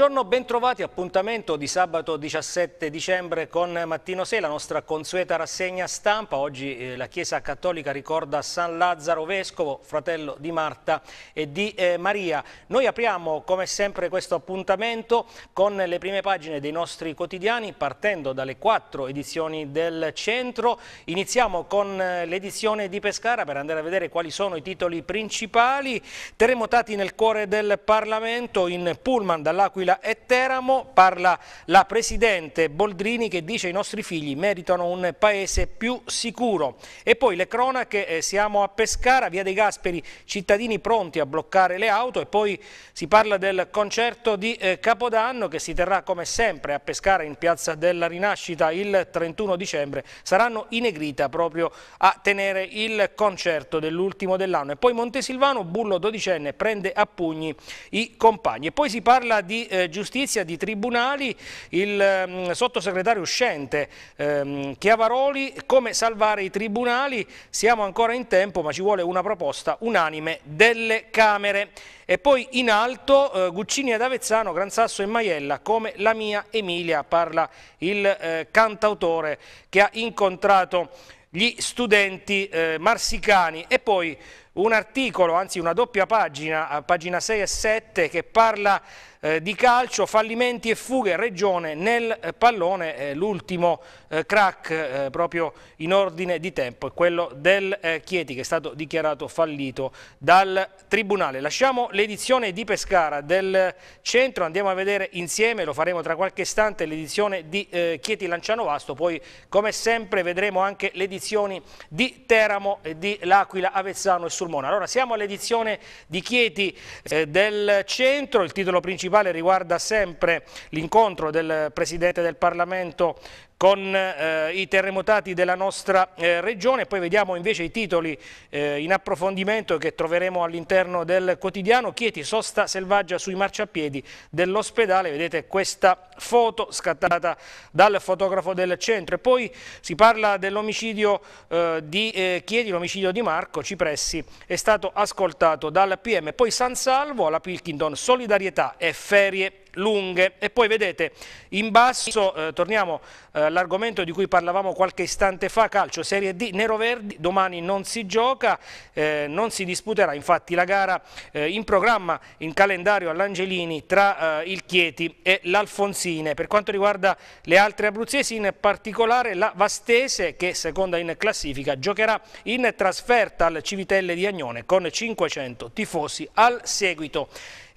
Buongiorno, bentrovati. Appuntamento di sabato 17 dicembre con Mattino 6, la nostra consueta rassegna stampa. Oggi eh, la Chiesa Cattolica ricorda San Lazzaro Vescovo, fratello di Marta e di eh, Maria. Noi apriamo come sempre questo appuntamento con le prime pagine dei nostri quotidiani, partendo dalle quattro edizioni del centro. Iniziamo con eh, l'edizione di Pescara per andare a vedere quali sono i titoli principali. Terremotati nel cuore del Parlamento in Pullman dall'Aquila L'Aquila e Teramo, parla la Presidente Boldrini che dice i nostri figli meritano un paese più sicuro. E poi le cronache, eh, siamo a Pescara, Via dei Gasperi, cittadini pronti a bloccare le auto e poi si parla del concerto di eh, Capodanno che si terrà come sempre a Pescara in Piazza della Rinascita il 31 dicembre. Saranno in Egrita proprio a tenere il concerto dell'ultimo dell'anno. E poi Montesilvano, bullo dodicenne, prende a pugni i compagni. E poi si parla di eh, giustizia di tribunali il eh, sottosegretario uscente ehm, Chiavaroli, come salvare i tribunali, siamo ancora in tempo ma ci vuole una proposta unanime delle Camere. E poi in alto eh, Guccini ad Avezzano, Gran Sasso e Maiella, come la mia Emilia, parla il eh, cantautore che ha incontrato gli studenti eh, marsicani e poi un articolo, anzi una doppia pagina, a pagina 6 e 7, che parla eh, di calcio, fallimenti e fughe, regione nel eh, pallone, eh, l'ultimo eh, crack eh, proprio in ordine di tempo, è quello del Chieti che è stato dichiarato fallito dal Tribunale. Lasciamo l'edizione di Pescara del centro, andiamo a vedere insieme, lo faremo tra qualche istante, l'edizione di Chieti Lanciano Vasto, poi come sempre vedremo anche le edizioni di Teramo e di L'Aquila Avezzano e Sulmona. Allora siamo all'edizione di Chieti eh, del centro, il titolo principale riguarda sempre l'incontro del Presidente del Parlamento con eh, i terremotati della nostra eh, regione, poi vediamo invece i titoli eh, in approfondimento che troveremo all'interno del quotidiano, Chieti sosta selvaggia sui marciapiedi dell'ospedale, vedete questa foto scattata dal fotografo del centro e poi si parla dell'omicidio eh, di eh, Chieti, l'omicidio di Marco Cipressi è stato ascoltato dal PM, poi San Salvo alla Pilkington, solidarietà e ferie lunghe. E poi vedete, in basso, eh, torniamo eh, all'argomento di cui parlavamo qualche istante fa, calcio Serie D, Nero-Verdi, domani non si gioca, eh, non si disputerà infatti la gara eh, in programma, in calendario all'Angelini tra eh, il Chieti e l'Alfonsine. Per quanto riguarda le altre abruzzesi, in particolare la Vastese, che seconda in classifica, giocherà in trasferta al Civitelle di Agnone con 500 tifosi al seguito.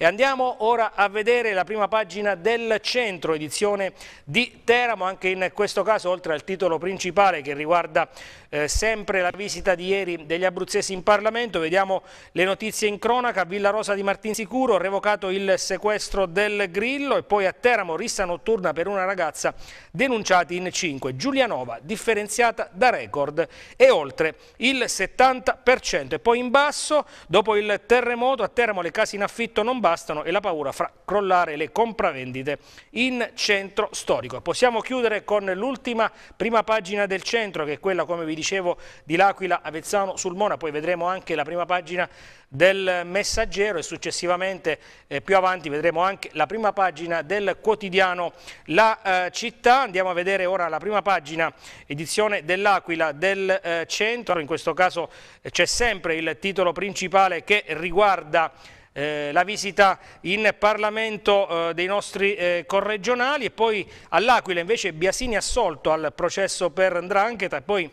E andiamo ora a vedere la prima pagina del centro, edizione di Teramo, anche in questo caso oltre al titolo principale che riguarda eh, sempre la visita di ieri degli abruzzesi in Parlamento, vediamo le notizie in cronaca, Villa Rosa di Martinsicuro, revocato il sequestro del Grillo e poi a Teramo rissa notturna per una ragazza denunciati in 5, Giulianova differenziata da record e oltre il 70% e poi in basso dopo il terremoto a Teramo le case in affitto non bastano devastano e la paura fra crollare le compravendite in centro storico. Possiamo chiudere con l'ultima prima pagina del centro che è quella come vi dicevo di L'Aquila Avezzano sul Mona, poi vedremo anche la prima pagina del Messaggero e successivamente eh, più avanti vedremo anche la prima pagina del quotidiano La eh, Città. Andiamo a vedere ora la prima pagina edizione dell'Aquila del eh, centro, in questo caso eh, c'è sempre il titolo principale che riguarda eh, la visita in Parlamento eh, dei nostri eh, corregionali e poi all'Aquila invece Biasini assolto al processo per Ndrangheta e poi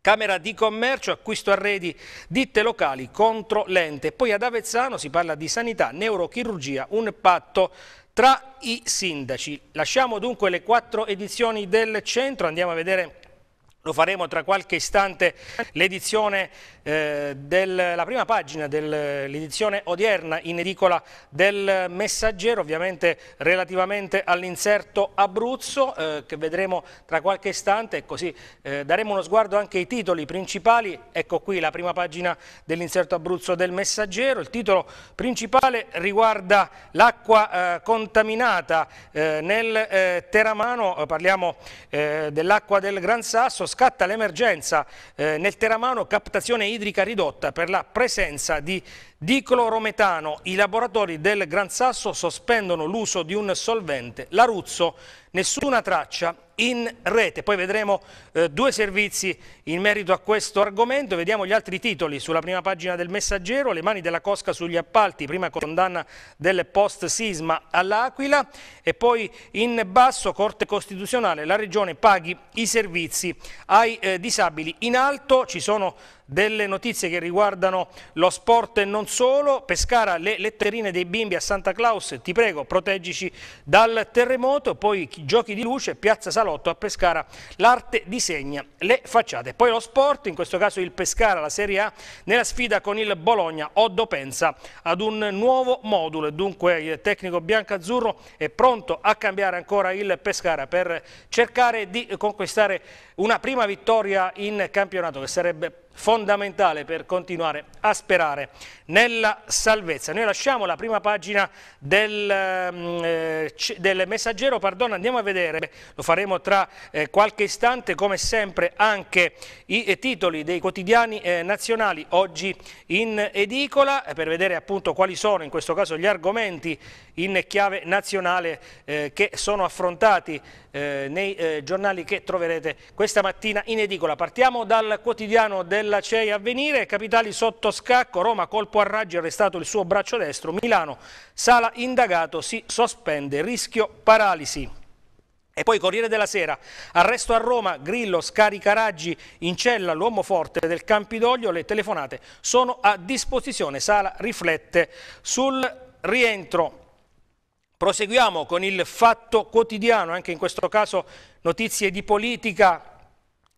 Camera di Commercio, acquisto arredi, ditte locali contro l'ente. Poi ad Avezzano si parla di sanità, neurochirurgia, un patto tra i sindaci. Lasciamo dunque le quattro edizioni del centro, andiamo a vedere lo faremo tra qualche istante l'edizione eh, della prima pagina dell'edizione odierna in edicola del Messaggero, ovviamente relativamente all'inserto Abruzzo eh, che vedremo tra qualche istante e così eh, daremo uno sguardo anche ai titoli principali. Ecco qui la prima pagina dell'inserto Abruzzo del Messaggero. Il titolo principale riguarda l'acqua eh, contaminata eh, nel eh, Teramano, parliamo dell'acqua del Gran Sasso scatta l'emergenza eh, nel Teramano captazione idrica ridotta per la presenza di di clorometano, i laboratori del Gran Sasso sospendono l'uso di un solvente, l'Aruzzo, nessuna traccia in rete. Poi vedremo eh, due servizi in merito a questo argomento, vediamo gli altri titoli sulla prima pagina del Messaggero, le mani della Cosca sugli appalti, prima condanna del post sisma all'Aquila e poi in basso Corte Costituzionale, la Regione paghi i servizi ai eh, disabili. In alto ci sono delle notizie che riguardano lo sport e non solo. Pescara, le letterine dei bimbi a Santa Claus, ti prego, proteggici dal terremoto. Poi giochi di luce, Piazza Salotto a Pescara, l'arte disegna le facciate. Poi lo sport, in questo caso il Pescara, la Serie A, nella sfida con il Bologna. Oddo pensa ad un nuovo modulo dunque il tecnico biancazzurro è pronto a cambiare ancora il Pescara per cercare di conquistare una prima vittoria in campionato che sarebbe fondamentale per continuare a sperare nella salvezza. Noi lasciamo la prima pagina del, mm, eh, del messaggero, pardon, andiamo a vedere, lo faremo tra eh, qualche istante, come sempre anche i eh, titoli dei quotidiani eh, nazionali oggi in edicola, eh, per vedere appunto quali sono in questo caso gli argomenti in chiave nazionale eh, che sono affrontati eh, nei eh, giornali che troverete questa mattina in edicola. Partiamo dal quotidiano della CEI Avvenire, capitali sotto scacco, Roma colpo a raggi, arrestato il suo braccio destro, Milano sala indagato, si sospende, rischio paralisi. E poi Corriere della Sera, arresto a Roma, Grillo scarica Raggi, in cella l'uomo forte del Campidoglio, le telefonate sono a disposizione, Sala riflette sul rientro. Proseguiamo con il fatto quotidiano, anche in questo caso notizie di politica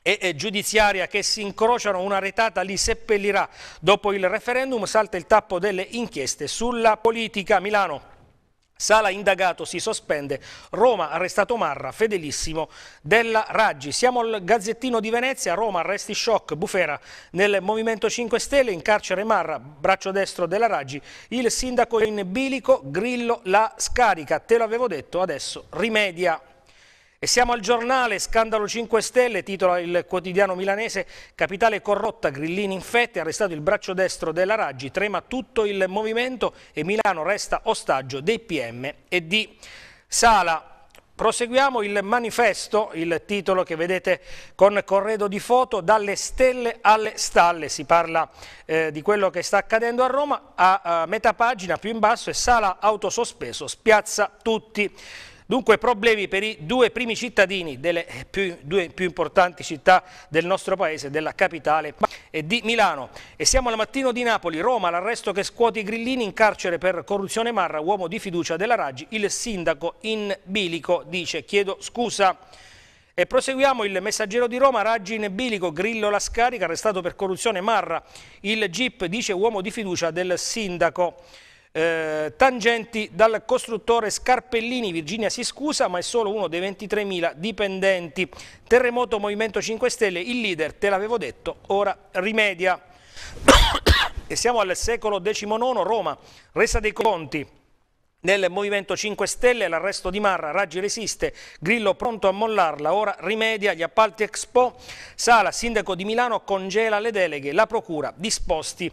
e giudiziaria che si incrociano, una retata li seppellirà. Dopo il referendum salta il tappo delle inchieste sulla politica Milano. Sala indagato si sospende, Roma arrestato Marra, fedelissimo della Raggi. Siamo al Gazzettino di Venezia, Roma arresti shock, bufera nel Movimento 5 Stelle, in carcere Marra, braccio destro della Raggi, il sindaco in bilico, Grillo la scarica, te l'avevo detto, adesso rimedia. E siamo al giornale, scandalo 5 Stelle, titola il quotidiano milanese, capitale corrotta, grillini infette, arrestato il braccio destro della Raggi, trema tutto il movimento e Milano resta ostaggio dei PM e di Sala. Proseguiamo il manifesto, il titolo che vedete con corredo di foto, dalle stelle alle stalle, si parla eh, di quello che sta accadendo a Roma, a, a metà pagina più in basso è sala autosospeso, spiazza tutti. Dunque problemi per i due primi cittadini delle eh, più, due più importanti città del nostro paese, della capitale e eh, di Milano. E siamo al mattino di Napoli, Roma, l'arresto che scuote i grillini in carcere per corruzione Marra, uomo di fiducia della Raggi, il sindaco in bilico dice chiedo scusa. E proseguiamo il messaggero di Roma, Raggi in bilico, Grillo la scarica, arrestato per corruzione Marra, il GIP dice uomo di fiducia del sindaco. Eh, tangenti dal costruttore Scarpellini, Virginia si scusa ma è solo uno dei 23.000 dipendenti. Terremoto Movimento 5 Stelle, il leader, te l'avevo detto, ora rimedia. e siamo al secolo XIX, Roma, resa dei conti. Nel Movimento 5 Stelle l'arresto di Marra, Raggi resiste, Grillo pronto a mollarla, ora rimedia, gli appalti Expo, Sala, sindaco di Milano, congela le deleghe, la procura disposti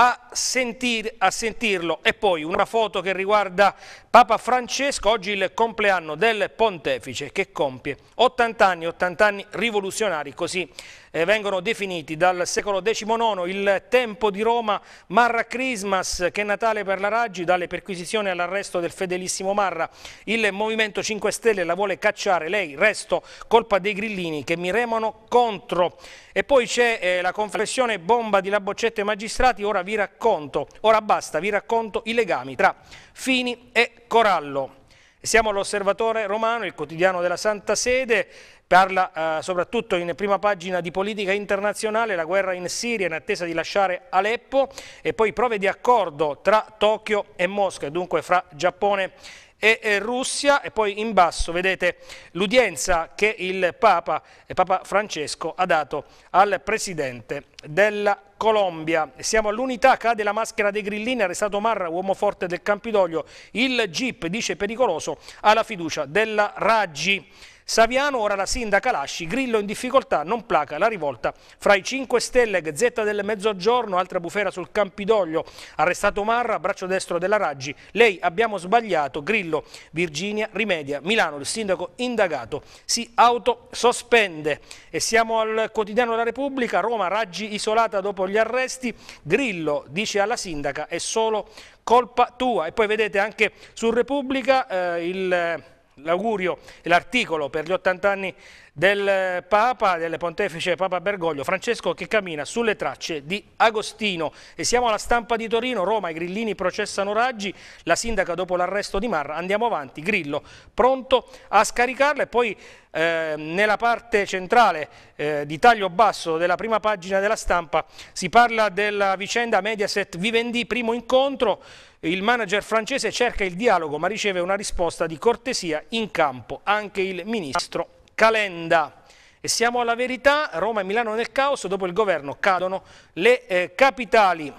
a, sentir, a sentirlo. E poi una foto che riguarda Papa Francesco, oggi il compleanno del pontefice che compie 80 anni, 80 anni rivoluzionari, così eh, vengono definiti dal secolo XIX il tempo di Roma Marra Christmas che è Natale per la Raggi dalle perquisizioni all'arresto del fedelissimo Marra il Movimento 5 Stelle la vuole cacciare lei resto colpa dei grillini che mi remano contro e poi c'è eh, la confessione bomba di Laboccetto e Magistrati ora vi racconto ora basta vi racconto i legami tra Fini e Corallo siamo all'Osservatore Romano, il quotidiano della Santa Sede, Parla eh, soprattutto in prima pagina di politica internazionale, la guerra in Siria in attesa di lasciare Aleppo e poi prove di accordo tra Tokyo e Mosca, dunque fra Giappone e Russia e poi in basso vedete l'udienza che il Papa, eh, Papa Francesco ha dato al Presidente della Colombia. Siamo all'unità, cade la maschera dei grillini, arrestato Marra, uomo forte del Campidoglio, il Jeep dice pericoloso ha la fiducia della Raggi. Saviano, ora la sindaca Lasci, Grillo in difficoltà, non placa la rivolta fra i 5 Stelle, Gazzetta del Mezzogiorno, altra bufera sul Campidoglio, arrestato Marra, braccio destro della Raggi, lei abbiamo sbagliato, Grillo, Virginia, Rimedia, Milano, il sindaco indagato si autosospende e siamo al quotidiano della Repubblica, Roma, Raggi isolata dopo gli arresti, Grillo dice alla sindaca è solo colpa tua e poi vedete anche su Repubblica eh, il l'augurio e l'articolo per gli 80 anni del Papa, del Pontefice Papa Bergoglio, Francesco che cammina sulle tracce di Agostino. E siamo alla stampa di Torino, Roma, i grillini processano Raggi, la sindaca dopo l'arresto di Marra, andiamo avanti, Grillo pronto a scaricarla e poi eh, nella parte centrale eh, di taglio basso della prima pagina della stampa si parla della vicenda Mediaset Vivendi, primo incontro, il manager francese cerca il dialogo ma riceve una risposta di cortesia in campo, anche il ministro Calenda. E siamo alla verità, Roma e Milano nel caos, dopo il governo cadono le eh, capitali.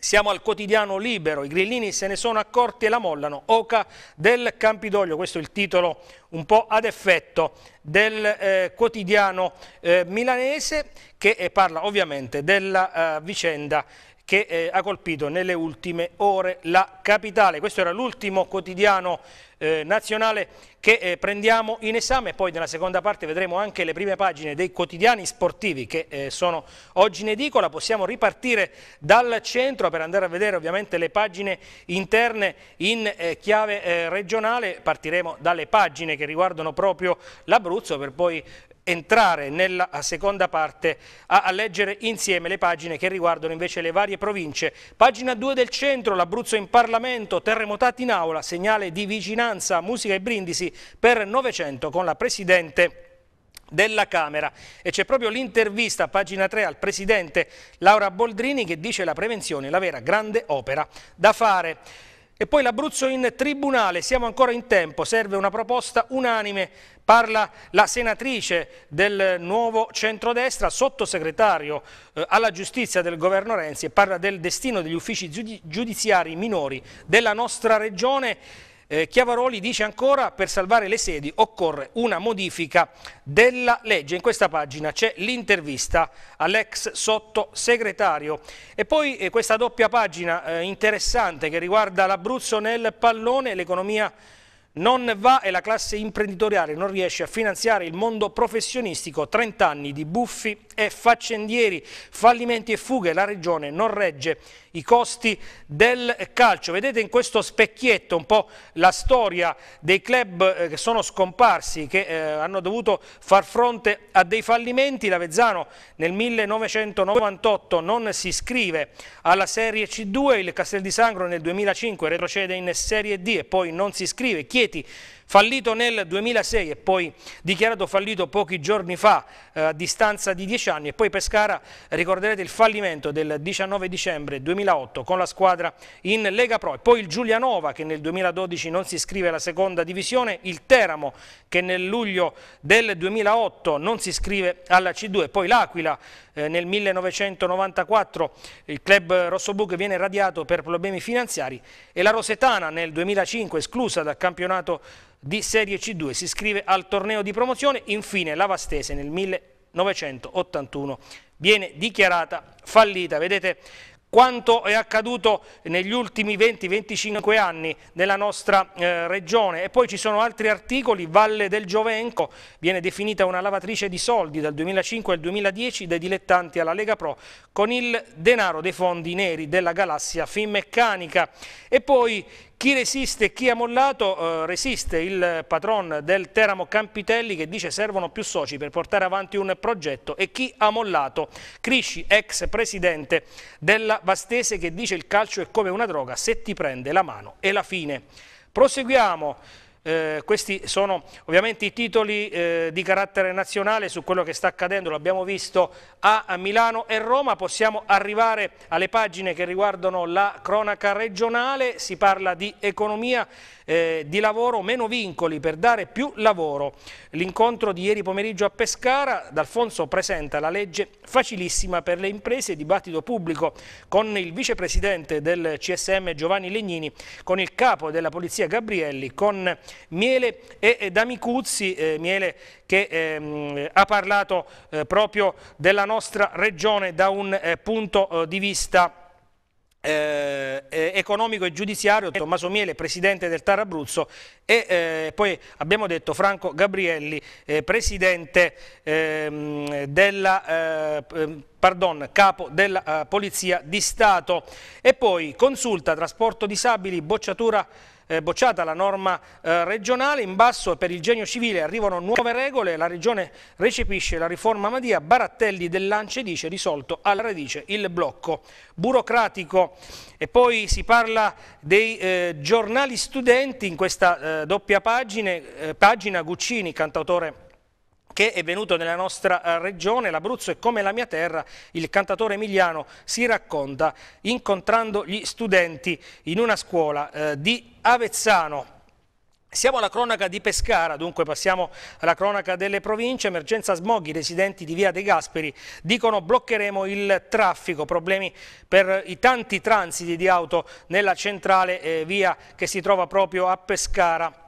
Siamo al quotidiano libero, i grillini se ne sono accorti e la mollano, Oca del Campidoglio, questo è il titolo un po' ad effetto del eh, quotidiano eh, milanese che eh, parla ovviamente della eh, vicenda che eh, ha colpito nelle ultime ore la capitale. Questo era l'ultimo quotidiano eh, nazionale che eh, prendiamo in esame, poi nella seconda parte vedremo anche le prime pagine dei quotidiani sportivi che eh, sono oggi in edicola. Possiamo ripartire dal centro per andare a vedere ovviamente le pagine interne in eh, chiave eh, regionale. Partiremo dalle pagine che riguardano proprio l'Abruzzo per poi entrare nella seconda parte a, a leggere insieme le pagine che riguardano invece le varie province. Pagina 2 del centro, l'Abruzzo in Parlamento, terremotati in aula, segnale di vicinanza, musica e brindisi per 900 con la Presidente della Camera e c'è proprio l'intervista pagina 3 al Presidente Laura Boldrini che dice la prevenzione è la vera grande opera da fare. E poi l'Abruzzo in tribunale, siamo ancora in tempo, serve una proposta unanime, parla la senatrice del nuovo centrodestra, sottosegretario eh, alla giustizia del governo Renzi e parla del destino degli uffici giudiziari minori della nostra regione. Eh, Chiavaroli dice ancora per salvare le sedi occorre una modifica della legge. In questa pagina c'è l'intervista all'ex sottosegretario. E poi eh, questa doppia pagina eh, interessante che riguarda l'Abruzzo nel pallone, l'economia non va e la classe imprenditoriale non riesce a finanziare il mondo professionistico, 30 anni di buffi e faccendieri, fallimenti e fughe, la regione non regge i costi del calcio. Vedete in questo specchietto un po' la storia dei club eh, che sono scomparsi, che eh, hanno dovuto far fronte a dei fallimenti. L'Avezzano nel 1998 non si iscrive alla Serie C2, il Castel di Sangro nel 2005 retrocede in Serie D e poi non si iscrive. Chieti Fallito nel 2006 e poi dichiarato fallito pochi giorni fa eh, a distanza di dieci anni e poi Pescara ricorderete il fallimento del 19 dicembre 2008 con la squadra in Lega Pro e poi il Giulianova che nel 2012 non si iscrive alla seconda divisione, il Teramo che nel luglio del 2008 non si iscrive alla C2, poi l'Aquila eh, nel 1994 il club rossoblu che viene radiato per problemi finanziari e la Rosetana nel 2005 esclusa dal campionato di Serie C2, si iscrive al torneo di promozione, infine la Vastese nel 1981 viene dichiarata fallita, vedete quanto è accaduto negli ultimi 20-25 anni nella nostra eh, regione e poi ci sono altri articoli, Valle del Giovenco viene definita una lavatrice di soldi dal 2005 al 2010 dai dilettanti alla Lega Pro con il denaro dei fondi neri della galassia Finmeccanica e poi chi resiste e chi ha mollato eh, resiste il patron del Teramo Campitelli che dice servono più soci per portare avanti un progetto e chi ha mollato Crisci, ex presidente della Vastese che dice il calcio è come una droga se ti prende la mano è la fine. Proseguiamo. Eh, questi sono ovviamente i titoli eh, di carattere nazionale su quello che sta accadendo, l'abbiamo visto a, a Milano e Roma, possiamo arrivare alle pagine che riguardano la cronaca regionale, si parla di economia, eh, di lavoro, meno vincoli per dare più lavoro. L'incontro di ieri pomeriggio a Pescara, D'Alfonso presenta la legge facilissima per le imprese e dibattito pubblico con il vicepresidente del CSM Giovanni Legnini, con il capo della polizia Gabrielli, con Miele e Damicuzzi, eh, Miele che ehm, ha parlato eh, proprio della nostra regione da un eh, punto eh, di vista eh, economico e giudiziario, Tommaso Miele, presidente del Tar Abruzzo e eh, poi abbiamo detto Franco Gabrielli, eh, presidente ehm, della, eh, ehm, pardon, capo della eh, Polizia di Stato e poi consulta trasporto disabili, bocciatura eh, bocciata la norma eh, regionale, in basso per il genio civile arrivano nuove regole, la regione recepisce la riforma Madia, Barattelli dell'Ance dice risolto alla radice il blocco burocratico e poi si parla dei eh, giornali studenti in questa eh, doppia pagine, eh, pagina Guccini, cantautore che è venuto nella nostra eh, regione, l'Abruzzo è come la mia terra, il cantatore Emiliano si racconta incontrando gli studenti in una scuola eh, di Avezzano. Siamo alla cronaca di Pescara, dunque passiamo alla cronaca delle province. Emergenza smog, i residenti di Via De Gasperi dicono bloccheremo il traffico. Problemi per i tanti transiti di auto nella centrale eh, via che si trova proprio a Pescara.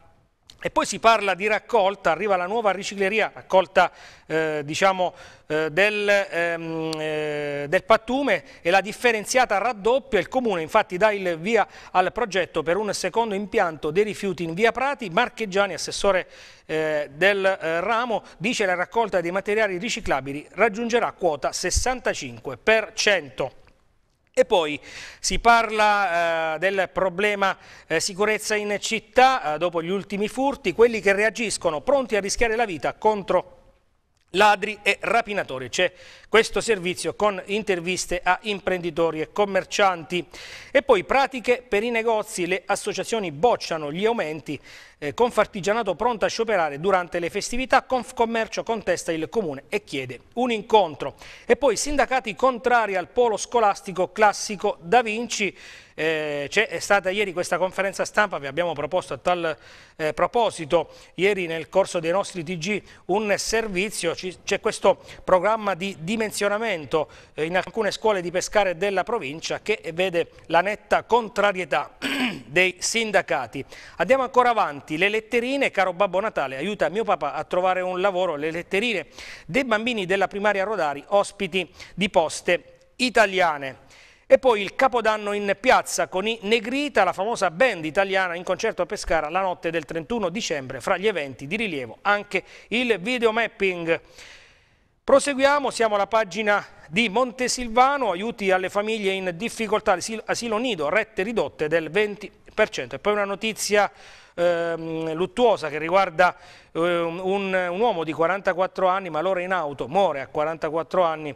E poi si parla di raccolta, arriva la nuova ricicleria, raccolta eh, diciamo, eh, del, ehm, eh, del, pattume e la differenziata raddoppia. Il Comune infatti dà il via al progetto per un secondo impianto dei rifiuti in via Prati. Marcheggiani, assessore eh, del eh, ramo, dice che la raccolta dei materiali riciclabili raggiungerà quota 65 per cento. E poi si parla eh, del problema eh, sicurezza in città eh, dopo gli ultimi furti, quelli che reagiscono pronti a rischiare la vita contro ladri e rapinatori. C'è questo servizio con interviste a imprenditori e commercianti. E poi pratiche per i negozi, le associazioni bocciano gli aumenti, eh, Confartigianato pronta a scioperare durante le festività, Confcommercio contesta il Comune e chiede un incontro. E poi sindacati contrari al polo scolastico classico Da Vinci, eh, c'è stata ieri questa conferenza stampa, vi abbiamo proposto a tal eh, proposito, ieri nel corso dei nostri TG un servizio, c'è questo programma di dimensione ridimensionamento eh, in alcune scuole di pescare della provincia che vede la netta contrarietà dei sindacati. Andiamo ancora avanti, le letterine, caro Babbo Natale, aiuta mio papà a trovare un lavoro, le letterine dei bambini della primaria Rodari, ospiti di poste italiane. E poi il Capodanno in piazza con i Negrita, la famosa band italiana in concerto a Pescara la notte del 31 dicembre, fra gli eventi di rilievo anche il videomapping. Proseguiamo, siamo alla pagina di Montesilvano, aiuti alle famiglie in difficoltà, asilo nido, rette ridotte del 20%. E poi una notizia ehm, luttuosa che riguarda ehm, un, un, uomo di 44 anni, ma allora in auto, muore a 44 anni,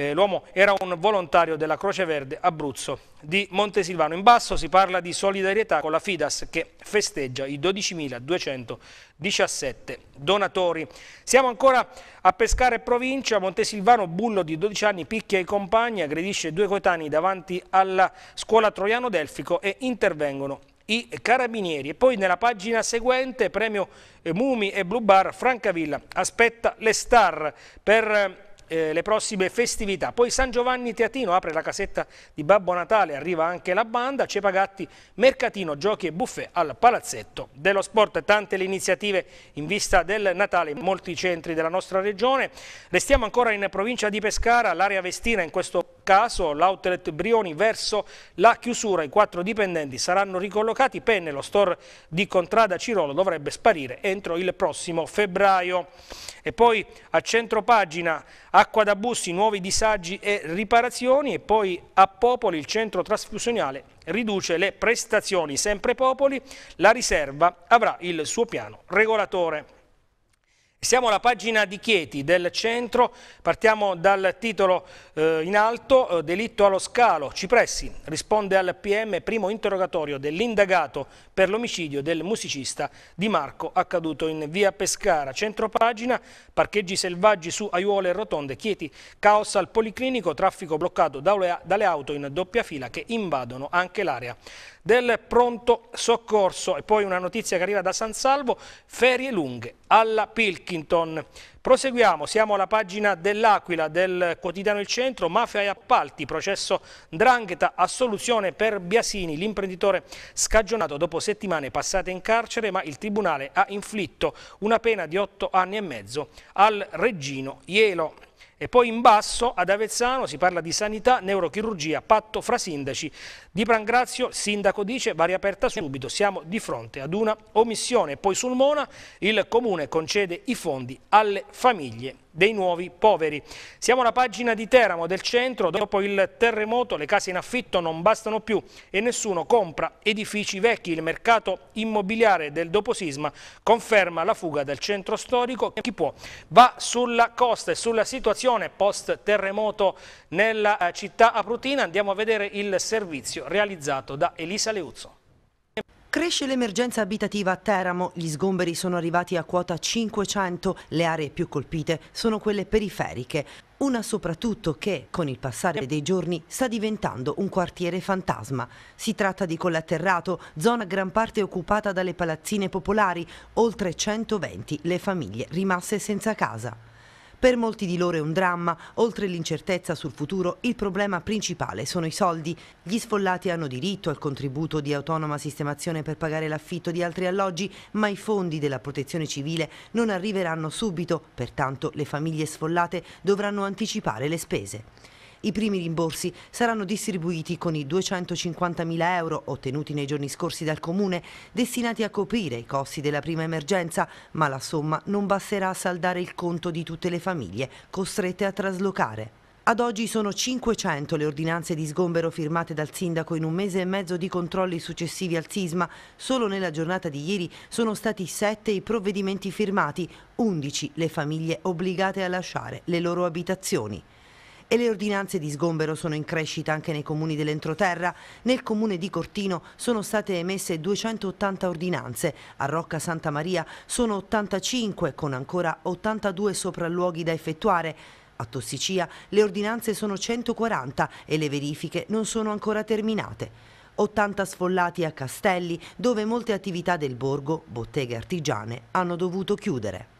eh, L'uomo era un volontario della Croce Verde Abruzzo di Montesilvano. In basso si parla di solidarietà con la Fidas che festeggia i 12.217 donatori. Siamo ancora a Pescare Provincia, Montesilvano, bullo di 12 anni, picchia i compagni, aggredisce due coetanei davanti alla scuola Troiano Delfico e intervengono i carabinieri. E poi nella pagina seguente, premio eh, Mumi e Blue Bar, Francavilla aspetta le star per eh, eh, le prossime festività. Poi San Giovanni Teatino apre la casetta di Babbo Natale, arriva anche la banda, Cepagatti, Mercatino, Giochi e Buffet al Palazzetto dello Sport. Tante le iniziative in vista del Natale in molti centri della nostra regione. Restiamo ancora in provincia di Pescara, l'area vestina in questo caso, l'outlet Brioni verso la chiusura. I quattro dipendenti saranno ricollocati, penne lo store di Contrada Cirolo dovrebbe sparire entro il prossimo febbraio. E poi a centro pagina, Acqua da busti, nuovi disagi e riparazioni e poi a Popoli il centro trasfusionale riduce le prestazioni, sempre Popoli, la riserva avrà il suo piano regolatore. Siamo alla pagina di Chieti del centro, partiamo dal titolo eh, in alto, eh, delitto allo scalo, Cipressi risponde al PM primo interrogatorio dell'indagato per l'omicidio del musicista Di Marco accaduto in via Pescara, centro pagina, parcheggi selvaggi su aiuole e rotonde, Chieti, caos al policlinico, traffico bloccato dalle auto in doppia fila che invadono anche l'area del pronto soccorso. E poi una notizia che arriva da San Salvo, ferie lunghe alla Pilkington. Proseguiamo, siamo alla pagina dell'Aquila del quotidiano Il Centro, mafia e appalti, processo Drangheta, assoluzione per Biasini, l'imprenditore scagionato dopo settimane passate in carcere ma il Tribunale ha inflitto una pena di otto anni e mezzo al Regino Ielo. E poi in basso ad Avezzano si parla di sanità, neurochirurgia, patto fra sindaci. Di Prangrazio, il sindaco dice, va riaperta subito, siamo di fronte ad una omissione. Poi sul Mona il comune concede i fondi alle famiglie dei nuovi poveri. Siamo alla pagina di Teramo del centro, dopo il terremoto le case in affitto non bastano più e nessuno compra edifici vecchi, il mercato immobiliare del doposisma conferma la fuga del centro storico, chi può va sulla costa e sulla situazione post terremoto nella eh, città aprutina, andiamo a vedere il servizio realizzato da Elisa Leuzzo. Cresce l'emergenza abitativa a Teramo, gli sgomberi sono arrivati a quota 500, le aree più colpite sono quelle periferiche, una soprattutto che, con il passare dei giorni, sta diventando un quartiere fantasma. Si tratta di Collaterrato, zona gran parte occupata dalle palazzine popolari, oltre 120 le famiglie rimaste senza casa. Per molti di loro è un dramma, oltre l'incertezza sul futuro il problema principale sono i soldi. Gli sfollati hanno diritto al contributo di autonoma sistemazione per pagare l'affitto di altri alloggi, ma i fondi della protezione civile non arriveranno subito, pertanto le famiglie sfollate dovranno anticipare le spese. I primi rimborsi saranno distribuiti con i 250.000 euro ottenuti nei giorni scorsi dal Comune, destinati a coprire i costi della prima emergenza, ma la somma non basterà a saldare il conto di tutte le famiglie costrette a traslocare. Ad oggi sono 500 le ordinanze di sgombero firmate dal sindaco in un mese e mezzo di controlli successivi al sisma. Solo nella giornata di ieri sono stati 7 i provvedimenti firmati, 11 le famiglie obbligate a lasciare le loro abitazioni e le ordinanze di sgombero sono in crescita anche nei comuni dell'entroterra. Nel comune di Cortino sono state emesse 280 ordinanze, a Rocca Santa Maria sono 85 con ancora 82 sopralluoghi da effettuare. A Tossicia le ordinanze sono 140 e le verifiche non sono ancora terminate. 80 sfollati a Castelli, dove molte attività del borgo, botteghe artigiane, hanno dovuto chiudere.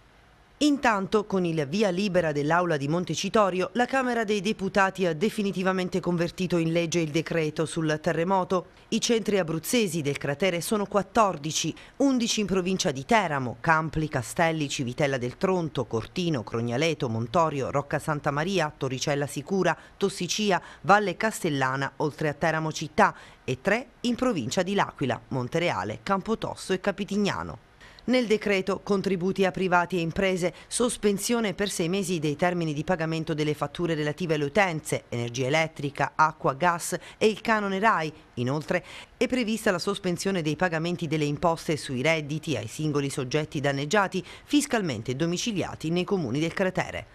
Intanto, con il via libera dell'Aula di Montecitorio, la Camera dei Deputati ha definitivamente convertito in legge il decreto sul terremoto. I centri abruzzesi del cratere sono 14, 11 in provincia di Teramo, Campli, Castelli, Civitella del Tronto, Cortino, Crognaleto, Montorio, Rocca Santa Maria, Torricella Sicura, Tossicia, Valle Castellana, oltre a Teramo città, e 3 in provincia di L'Aquila, Montereale, Campotosso e Capitignano. Nel decreto contributi a privati e imprese, sospensione per sei mesi dei termini di pagamento delle fatture relative alle utenze, energia elettrica, acqua, gas e il canone RAI. Inoltre è prevista la sospensione dei pagamenti delle imposte sui redditi ai singoli soggetti danneggiati fiscalmente domiciliati nei comuni del cratere.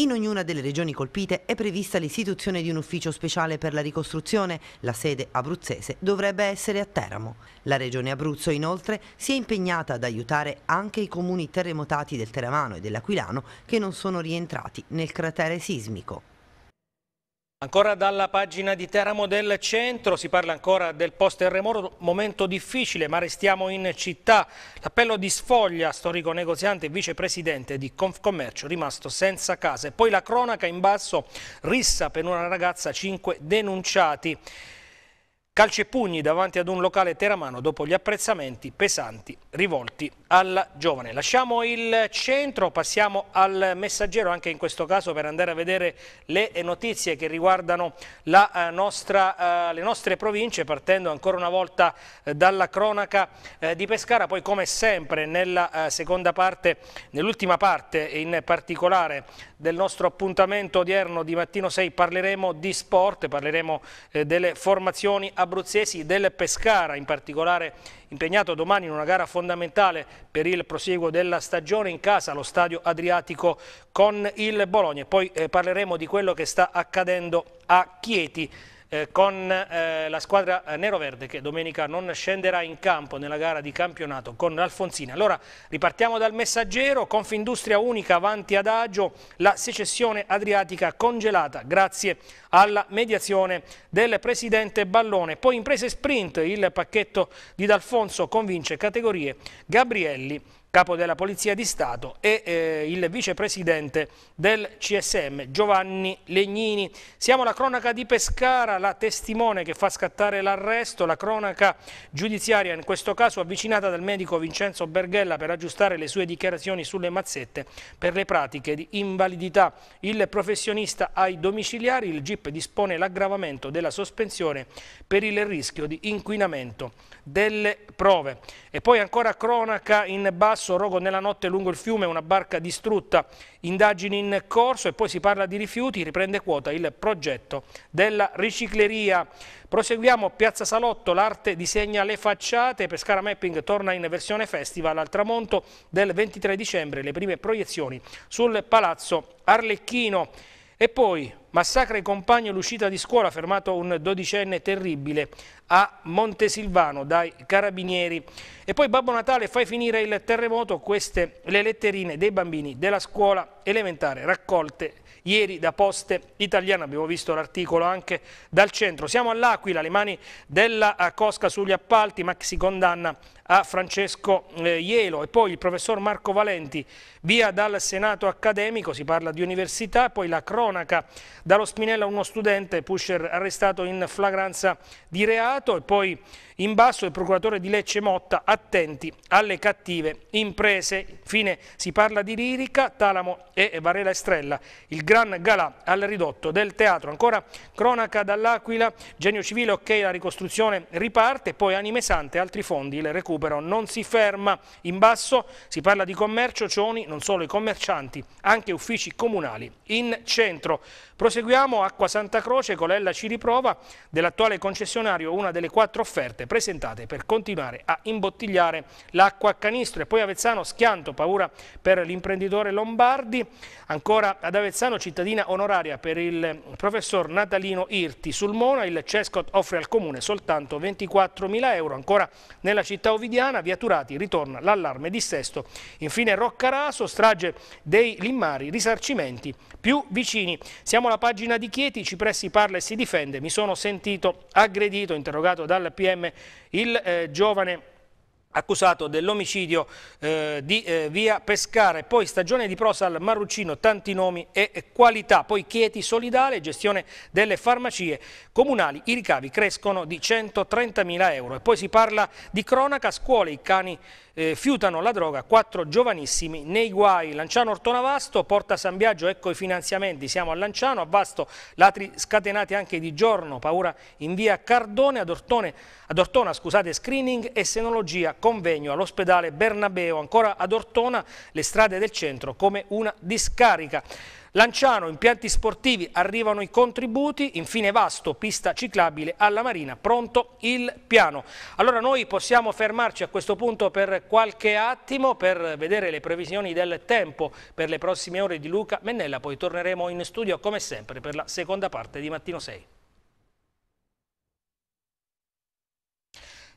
In ognuna delle regioni colpite è prevista l'istituzione di un ufficio speciale per la ricostruzione. La sede abruzzese dovrebbe essere a Teramo. La regione Abruzzo inoltre si è impegnata ad aiutare anche i comuni terremotati del Teramano e dell'Aquilano che non sono rientrati nel cratere sismico. Ancora dalla pagina di Teramo del centro si parla ancora del post terremoto, momento difficile ma restiamo in città. L'appello di Sfoglia, storico negoziante e vicepresidente di Confcommercio, rimasto senza casa. E poi la cronaca in basso, rissa per una ragazza, 5 denunciati. Calci e pugni davanti ad un locale teramano dopo gli apprezzamenti pesanti rivolti al giovane. Lasciamo il centro, passiamo al messaggero anche in questo caso per andare a vedere le notizie che riguardano eh, nostra, eh, le nostre province partendo ancora una volta eh, dalla cronaca di Pescara. Poi come sempre nella seconda parte, nell'ultima parte in particolare del nostro appuntamento odierno di mattino 6 parleremo di sport, parleremo delle formazioni a abruzzesi del Pescara, in particolare impegnato domani in una gara fondamentale per il prosieguo della stagione in casa allo stadio Adriatico con il Bologna. Poi eh, parleremo di quello che sta accadendo a Chieti. Eh, con eh, la squadra eh, nero-verde che domenica non scenderà in campo nella gara di campionato con Alfonsini. Allora ripartiamo dal messaggero, Confindustria Unica avanti ad agio, la secessione adriatica congelata grazie alla mediazione del presidente Ballone. Poi imprese sprint, il pacchetto di D'Alfonso convince categorie Gabrielli capo della Polizia di Stato, e eh, il vicepresidente del CSM, Giovanni Legnini. Siamo alla cronaca di Pescara, la testimone che fa scattare l'arresto, la cronaca giudiziaria, in questo caso avvicinata dal medico Vincenzo Berghella per aggiustare le sue dichiarazioni sulle mazzette per le pratiche di invalidità. Il professionista ai domiciliari, il GIP dispone l'aggravamento della sospensione per il rischio di inquinamento delle prove. E poi ancora cronaca in basso Sasso, rogo nella notte lungo il fiume, una barca distrutta, indagini in corso e poi si parla di rifiuti, riprende quota il progetto della ricicleria. Proseguiamo Piazza Salotto, l'arte disegna le facciate, Pescara Mapping torna in versione festival al tramonto del 23 dicembre, le prime proiezioni sul Palazzo Arlecchino. E poi Massacra i compagni all'uscita di scuola, fermato un dodicenne terribile a Montesilvano dai carabinieri. E poi Babbo Natale fai finire il terremoto, queste le letterine dei bambini della scuola elementare raccolte ieri da Poste Italiana, abbiamo visto l'articolo anche dal centro. Siamo all'Aquila, le mani della Cosca sugli appalti, ma si condanna a Francesco eh, Ielo e poi il professor Marco Valenti via dal Senato accademico, si parla di università, poi la cronaca dallo Spinella uno studente, Pusher arrestato in flagranza di reato e poi in basso il procuratore di Lecce Motta, attenti alle cattive imprese. Infine si parla di Lirica, Talamo e Varela Estrella, il gran galà al ridotto del teatro. Ancora cronaca dall'Aquila, genio civile, ok, la ricostruzione riparte, poi anime sante, altri fondi, il recupero non si ferma. In basso si parla di commercio, Cioni, non solo i commercianti, anche uffici comunali in centro. Proseguiamo, Acqua Santa Croce, Colella ci riprova, dell'attuale concessionario una delle quattro offerte presentate per continuare a imbottigliare l'acqua a canistro. E poi Avezzano, schianto, paura per l'imprenditore Lombardi. Ancora ad Avezzano, cittadina onoraria per il professor Natalino Irti. Sul Mona il Cescot offre al comune soltanto 24.000 euro. Ancora nella città ovidiana, via Turati ritorna l'allarme di sesto. Infine Roccaraso, strage dei Limmari, risarcimenti più vicini. Siamo alla pagina di Chieti, Cipressi parla e si difende. Mi sono sentito aggredito, interrogato dal PM il eh, giovane accusato dell'omicidio eh, di eh, via Pescare, poi stagione di Prosal, Marruccino, tanti nomi e qualità, poi Chieti solidale, gestione delle farmacie comunali, i ricavi crescono di 130.000 euro e poi si parla di cronaca, scuole, i cani eh, fiutano la droga, quattro giovanissimi nei guai, Lanciano Ortonavasto, Porta San Biagio, ecco i finanziamenti, siamo a Lanciano, a Vasto latri scatenati anche di giorno, paura in via Cardone, ad Ortone, ad Ortona scusate, screening e senologia convegno all'ospedale Bernabeo, ancora ad Ortona le strade del centro come una discarica. Lanciano, impianti sportivi, arrivano i contributi, infine Vasto, pista ciclabile alla Marina, pronto il piano. Allora noi possiamo fermarci a questo punto per qualche attimo per vedere le previsioni del tempo per le prossime ore di Luca Mennella, poi torneremo in studio come sempre per la seconda parte di Mattino 6.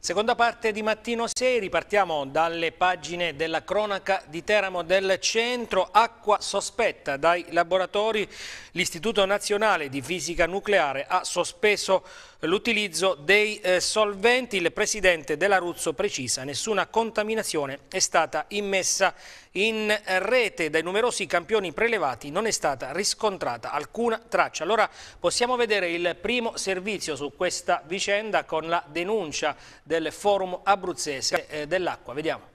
Seconda parte di Mattino 6, ripartiamo dalle pagine della cronaca di Teramo del Centro. Acqua sospetta dai laboratori. L'Istituto Nazionale di Fisica Nucleare ha sospeso l'utilizzo dei eh, solventi. Il presidente dell'Aruzzo precisa nessuna contaminazione è stata immessa in rete. Dai numerosi campioni prelevati non è stata riscontrata alcuna traccia. Allora possiamo vedere il primo servizio su questa vicenda con la denuncia del forum abruzzese eh, dell'acqua. Vediamo.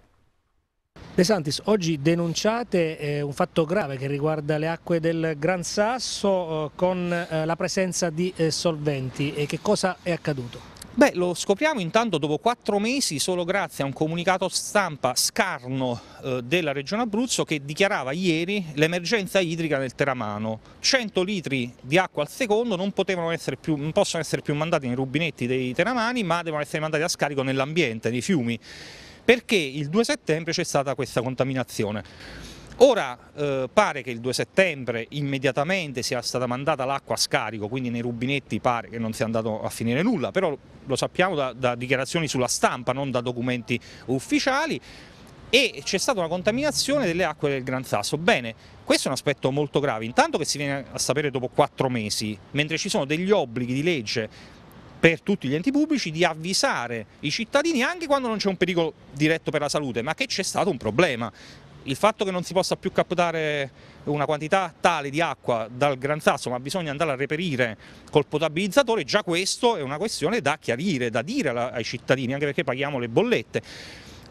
De Santis, oggi denunciate eh, un fatto grave che riguarda le acque del Gran Sasso eh, con eh, la presenza di solventi. E che cosa è accaduto? Beh, lo scopriamo intanto dopo quattro mesi solo grazie a un comunicato stampa scarno della Regione Abruzzo che dichiarava ieri l'emergenza idrica nel Teramano. 100 litri di acqua al secondo non, essere più, non possono essere più mandati nei rubinetti dei teramani ma devono essere mandati a scarico nell'ambiente, nei fiumi perché il 2 settembre c'è stata questa contaminazione. Ora eh, pare che il 2 settembre immediatamente sia stata mandata l'acqua a scarico, quindi nei rubinetti pare che non sia andato a finire nulla, però lo sappiamo da, da dichiarazioni sulla stampa, non da documenti ufficiali e c'è stata una contaminazione delle acque del Gran Sasso. Bene, questo è un aspetto molto grave, intanto che si viene a sapere dopo quattro mesi, mentre ci sono degli obblighi di legge per tutti gli enti pubblici di avvisare i cittadini anche quando non c'è un pericolo diretto per la salute, ma che c'è stato un problema. Il fatto che non si possa più captare una quantità tale di acqua dal Gran Sasso, ma bisogna andare a reperire col potabilizzatore, già questo è una questione da chiarire, da dire ai cittadini, anche perché paghiamo le bollette.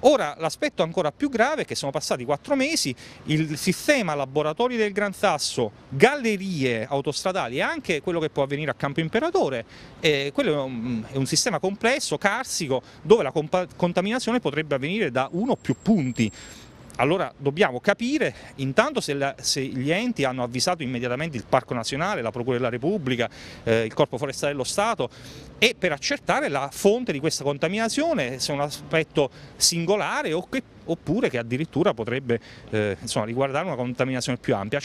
Ora l'aspetto ancora più grave è che sono passati quattro mesi, il sistema laboratori del Gran Sasso, gallerie autostradali e anche quello che può avvenire a Campo Imperatore, eh, quello è un, è un, sistema complesso, carsico, dove la contaminazione potrebbe avvenire da uno o più punti. Allora dobbiamo capire intanto se, la, se, gli enti hanno avvisato immediatamente il Parco Nazionale, la Procura della Repubblica, eh, il Corpo Forestale dello Stato e per accertare la fonte di questa contaminazione, se è un aspetto singolare o che, oppure che addirittura potrebbe eh, insomma, riguardare una contaminazione più ampia.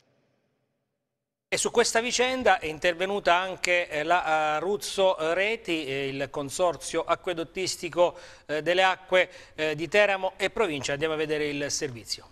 E su questa vicenda è intervenuta anche eh, la eh, Ruzzo Reti, eh, il consorzio acquedottistico delle acque di Teramo e provincia. Andiamo a vedere il servizio.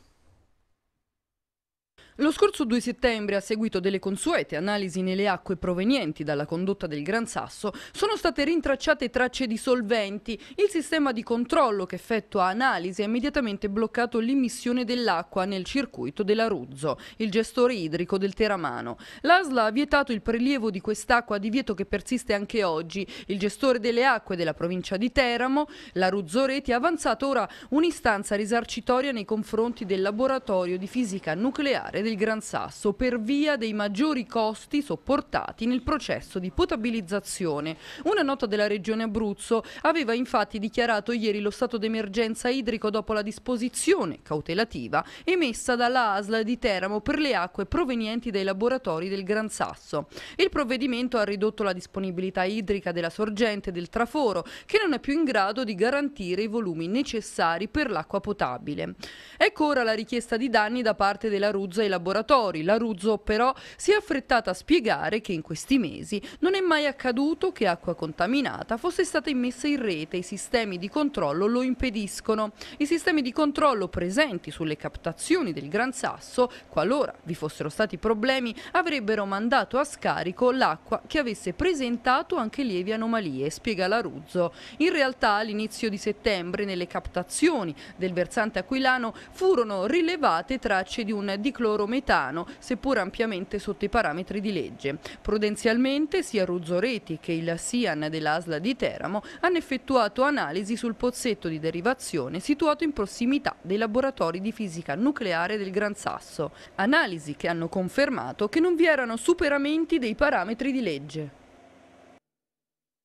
Lo scorso 2 settembre, a seguito delle consuete analisi nelle acque provenienti dalla condotta del Gran Sasso, sono state rintracciate tracce di solventi. Il sistema di controllo che effettua analisi ha immediatamente bloccato l'immissione dell'acqua nel circuito dell'Aruzzo, il gestore idrico del Teramano. L'ASLA ha vietato il prelievo di quest'acqua, divieto che persiste anche oggi. Il gestore delle acque della provincia di Teramo, l'Aruzzo Reti, ha avanzato ora un'istanza risarcitoria nei confronti del laboratorio di fisica nucleare del del Gran Sasso per via dei maggiori costi sopportati nel processo di potabilizzazione. Una nota della Regione Abruzzo aveva infatti dichiarato ieri lo stato d'emergenza idrico dopo la disposizione cautelativa emessa dalla ASL di Teramo per le acque provenienti dai laboratori del Gran Sasso. Il provvedimento ha ridotto la disponibilità idrica della sorgente del traforo che non è più in grado di garantire i volumi necessari per l'acqua potabile. Ecco ora la richiesta di danni da parte della Ruzza e laboratori. La Ruzzo però si è affrettata a spiegare che in questi mesi non è mai accaduto che acqua contaminata fosse stata immessa in rete, i sistemi di controllo lo impediscono. I sistemi di controllo presenti sulle captazioni del Gran Sasso, qualora vi fossero stati problemi, avrebbero mandato a scarico l'acqua che avesse presentato anche lievi anomalie, spiega la Ruzzo. In realtà all'inizio di settembre nelle captazioni del versante aquilano furono rilevate tracce di un dicloro clorometano, seppur ampiamente sotto i parametri di legge. Prudenzialmente sia Ruzzoreti che il SIAN dell'ASLA di Teramo hanno effettuato analisi sul pozzetto di derivazione situato in prossimità dei laboratori di fisica nucleare del Gran Sasso, analisi che hanno confermato che non vi erano superamenti dei parametri di legge.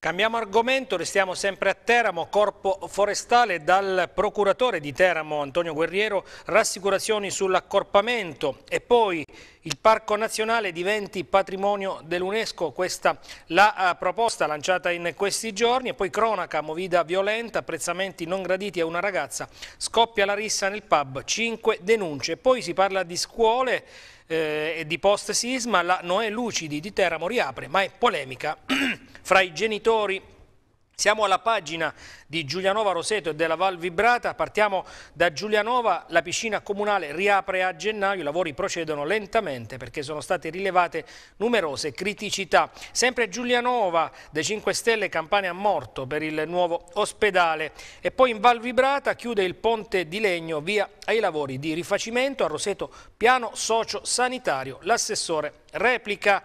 Cambiamo argomento, restiamo sempre a Teramo, Corpo Forestale dal procuratore di Teramo Antonio Guerriero, rassicurazioni sull'accorpamento e poi il Parco Nazionale diventi patrimonio dell'UNESCO, questa la eh, proposta lanciata in questi giorni e poi cronaca, movida violenta, apprezzamenti non graditi a una ragazza, scoppia la rissa nel pub, 5 denunce, poi si parla di scuole eh, di post-sisma, la Noè Lucidi di Terra Moriapre, ma è polemica fra i genitori siamo alla pagina di Giulianova Roseto e della Val Vibrata, partiamo da Giulianova, la piscina comunale riapre a gennaio, i lavori procedono lentamente perché sono state rilevate numerose criticità. Sempre Giulianova, De 5 Stelle, Campania a morto per il nuovo ospedale e poi in Val Vibrata chiude il ponte di legno via ai lavori di rifacimento a Roseto piano socio-sanitario, l'assessore replica.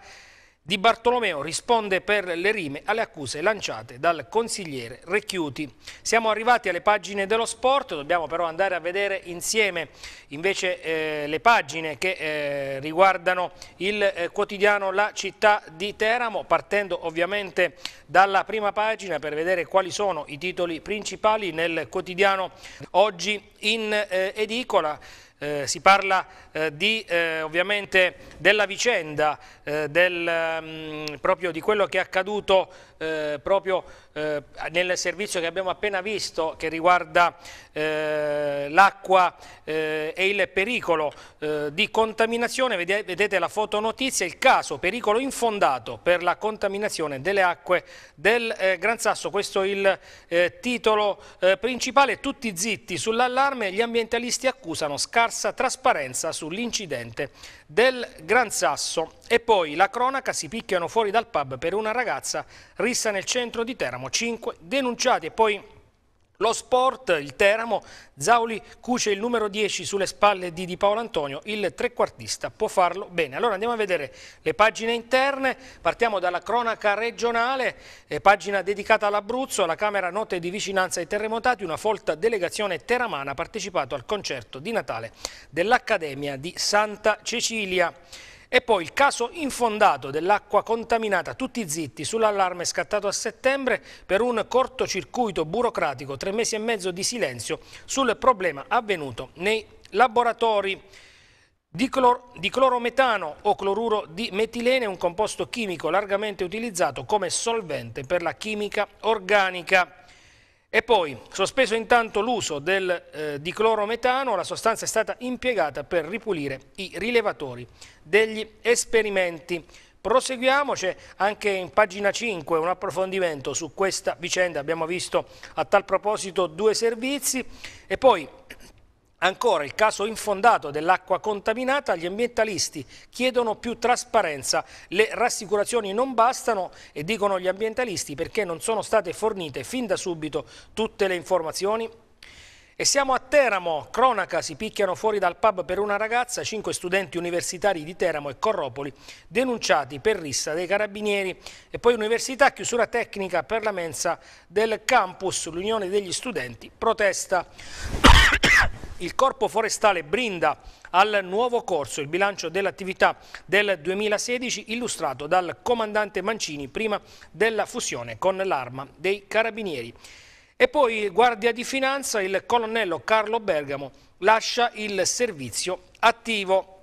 Di Bartolomeo risponde per le rime alle accuse lanciate dal consigliere Recchiuti. Siamo arrivati alle pagine dello sport, dobbiamo però andare a vedere insieme invece eh, le pagine che eh, riguardano il eh, quotidiano La città di Teramo, partendo ovviamente dalla prima pagina per vedere quali sono i titoli principali nel quotidiano oggi in eh, edicola. Eh, si parla eh, di, eh, ovviamente della vicenda, eh, del, mh, mm, proprio di quello che è accaduto eh, proprio eh, nel servizio che abbiamo appena visto che riguarda eh, l'acqua eh, e il pericolo eh, di contaminazione, vedete, vedete la fotonotizia, il caso pericolo infondato per la contaminazione delle acque del eh, Gran Sasso, questo è il titolo principale, tutti zitti sull'allarme, gli ambientalisti accusano scarsa trasparenza sull'incidente del Gran Sasso e poi la cronaca si picchiano fuori dal pub per una ragazza rissa nel centro di Teramo, 5 denunciati e poi lo sport, il Teramo, Zauli cuce il numero 10 sulle spalle di Di Paolo Antonio, il trequartista può farlo bene. Allora andiamo a vedere le pagine interne, partiamo dalla cronaca regionale, eh, pagina dedicata all'Abruzzo, alla Camera Note di Vicinanza ai Terremotati, una folta delegazione teramana ha partecipato al concerto di Natale dell'Accademia di Santa Cecilia. E poi il caso infondato dell'acqua contaminata tutti zitti sull'allarme scattato a settembre per un cortocircuito burocratico, tre mesi e mezzo di silenzio sul problema avvenuto nei laboratori. Di, clor di, clorometano o cloruro di metilene, un composto chimico largamente utilizzato come solvente per la chimica organica. E poi, sospeso intanto l'uso del eh, diclorometano, la sostanza è stata impiegata per ripulire i rilevatori degli esperimenti. Proseguiamo, c'è anche in pagina 5 un approfondimento su questa vicenda, abbiamo visto a tal proposito due servizi e poi Ancora il caso infondato dell'acqua contaminata, gli ambientalisti chiedono più trasparenza, le rassicurazioni non bastano e dicono gli ambientalisti perché non sono state fornite fin da subito tutte le informazioni. E siamo a Teramo, cronaca, si picchiano fuori dal pub per una ragazza, cinque studenti universitari di Teramo e Corropoli denunciati per rissa dei carabinieri e poi università chiusura tecnica per la mensa del campus, l'Unione degli Studenti protesta. Il corpo forestale brinda al nuovo corso il bilancio dell'attività del 2016 illustrato dal comandante Mancini prima della fusione con l'arma dei carabinieri. E poi Guardia di Finanza, il colonnello Carlo Bergamo lascia il servizio attivo.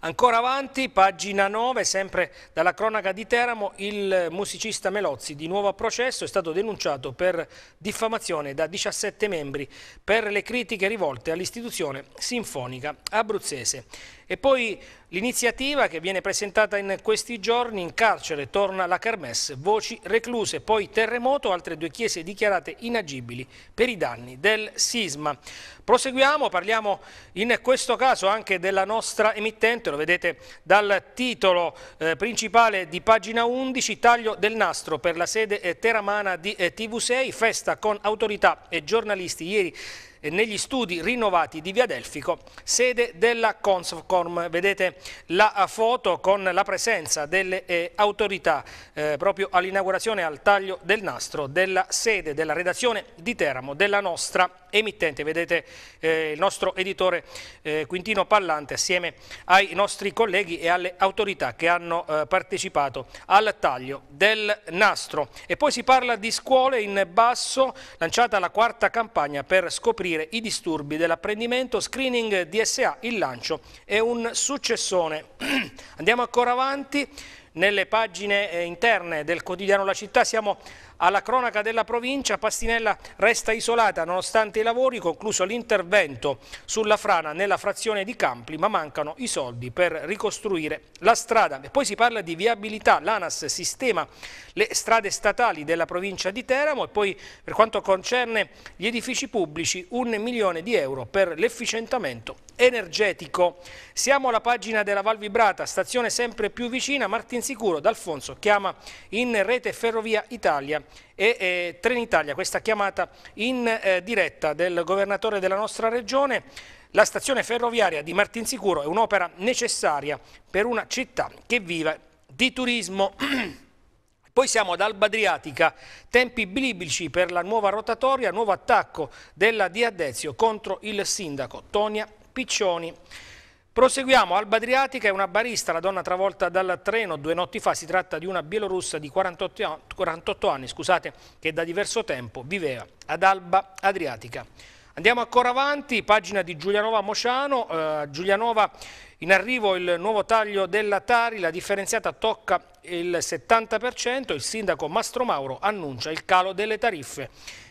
Ancora avanti, pagina 9, sempre dalla cronaca di Teramo, il musicista Melozzi di nuovo a processo è stato denunciato per diffamazione da 17 membri per le critiche rivolte all'istituzione sinfonica abruzzese. E poi l'iniziativa che viene presentata in questi giorni, in carcere torna la Kermesse, voci recluse, poi terremoto, altre due chiese dichiarate inagibili per i danni del sisma. Proseguiamo, parliamo in questo caso anche della nostra emittente, lo vedete dal titolo eh, principale di pagina 11, taglio del nastro per la sede eh, teramana di eh, TV6, festa con autorità e giornalisti ieri negli studi rinnovati di Via Delfico, sede della Conscom. Vedete la eh, foto con la presenza delle eh, autorità eh, proprio all'inaugurazione al taglio del nastro della sede della redazione di Teramo della nostra emittente. Vedete eh, il nostro editore eh, Quintino Pallante assieme ai nostri colleghi e alle autorità che hanno eh, partecipato al taglio del nastro. E poi si parla di scuole in basso, lanciata la quarta campagna per scoprire coprire i disturbi dell'apprendimento, screening DSA, il lancio è un successone. Andiamo ancora avanti, nelle pagine eh, interne del quotidiano La Città siamo alla cronaca della provincia Pastinella resta isolata nonostante i lavori, concluso l'intervento sulla frana nella frazione di Campli, ma mancano i soldi per ricostruire la strada. E poi si parla di viabilità, l'ANAS sistema le strade statali della provincia di Teramo e poi per quanto concerne gli edifici pubblici un milione di euro per l'efficientamento energetico. Siamo alla pagina della Val Vibrata, stazione sempre più vicina, Martinsicuro d'Alfonso chiama in rete Ferrovia Italia e eh, Trenitalia, questa chiamata in eh, diretta del governatore della nostra regione. La stazione ferroviaria di Martinsicuro è un'opera necessaria per una città che vive di turismo. Poi siamo ad Alba Adriatica, tempi biblici per la nuova rotatoria, nuovo attacco della Diadezio contro il sindaco Tonia Piccioni. Proseguiamo, Alba Adriatica è una barista, la donna travolta dal treno due notti fa, si tratta di una bielorussa di 48, 48 anni scusate, che da diverso tempo viveva ad Alba Adriatica. Andiamo ancora avanti, pagina di Giulianova Mociano, uh, Giulianova in arrivo il nuovo taglio della Tari, la differenziata tocca il 70%, il sindaco Mastro Mauro annuncia il calo delle tariffe.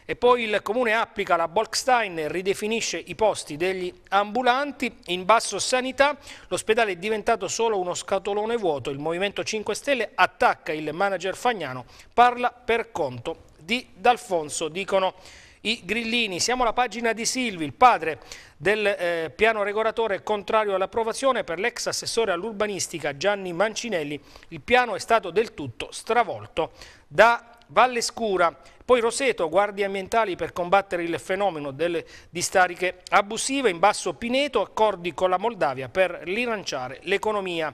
E poi il Comune applica la Bolkstein e ridefinisce i posti degli ambulanti. In basso sanità l'ospedale è diventato solo uno scatolone vuoto. Il Movimento 5 Stelle attacca il manager Fagnano, parla per conto di D'Alfonso, dicono i grillini. Siamo alla pagina di Silvi, il padre del eh, piano regolatore contrario all'approvazione per l'ex assessore all'urbanistica Gianni Mancinelli. Il piano è stato del tutto stravolto da Valle Scura poi Roseto, guardie ambientali per combattere il fenomeno delle distariche abusive. In basso Pineto, accordi con la Moldavia per rilanciare l'economia.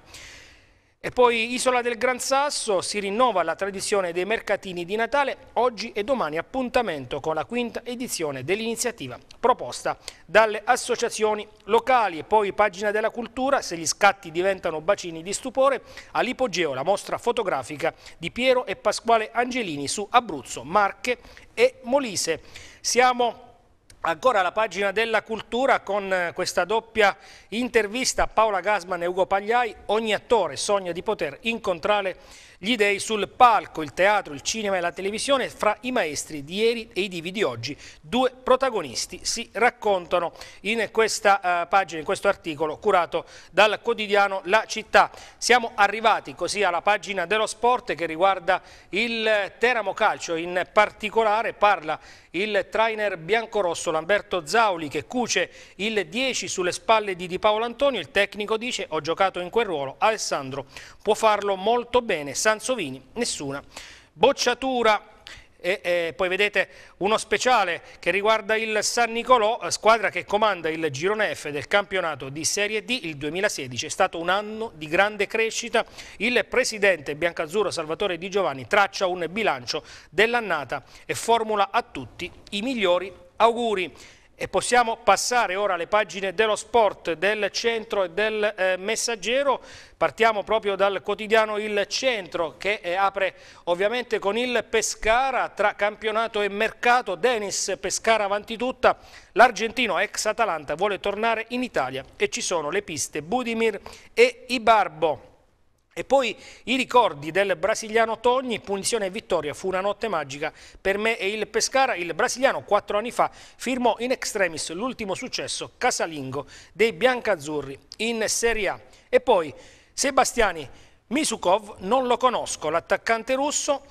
E poi Isola del Gran Sasso si rinnova la tradizione dei mercatini di Natale, oggi e domani appuntamento con la quinta edizione dell'iniziativa proposta dalle associazioni locali e poi pagina della cultura, se gli scatti diventano bacini di stupore, all'ipogeo la mostra fotografica di Piero e Pasquale Angelini su Abruzzo, Marche e Molise. Siamo Ancora la pagina della cultura con eh, questa doppia intervista a Paola Gasman e Ugo Pagliai. Ogni attore sogna di poter incontrare gli dei sul palco, il teatro, il cinema e la televisione, fra i maestri di ieri e i divi di oggi, due protagonisti si raccontano in questa uh, pagina, in questo articolo curato dal quotidiano La Città. Siamo arrivati così alla pagina dello sport che riguarda il Teramo Calcio, in particolare parla il trainer biancorosso Lamberto Zauli che cuce il 10 sulle spalle di Di Paolo Antonio, il tecnico dice ho giocato in quel ruolo, Alessandro può farlo molto bene, San Sansovini, nessuna bocciatura. E, eh, poi vedete uno speciale che riguarda il San Nicolò, eh, squadra che comanda il girone F del campionato di Serie D il 2016. È stato un anno di grande crescita. Il presidente biancazzurro Salvatore Di Giovanni traccia un bilancio dell'annata e formula a tutti i migliori auguri. E possiamo passare ora alle pagine dello sport, del centro e del eh, messaggero. Partiamo proprio dal quotidiano Il Centro che eh, apre ovviamente con il Pescara tra campionato e mercato. Denis Pescara avanti tutta. L'argentino ex Atalanta vuole tornare in Italia e ci sono le piste Budimir e Ibarbo. E poi i ricordi del brasiliano Togni, punizione e vittoria, fu una notte magica per me e il Pescara. Il brasiliano quattro anni fa firmò in extremis l'ultimo successo casalingo dei biancazzurri in Serie A. E poi Sebastiani Misukov, non lo conosco, l'attaccante russo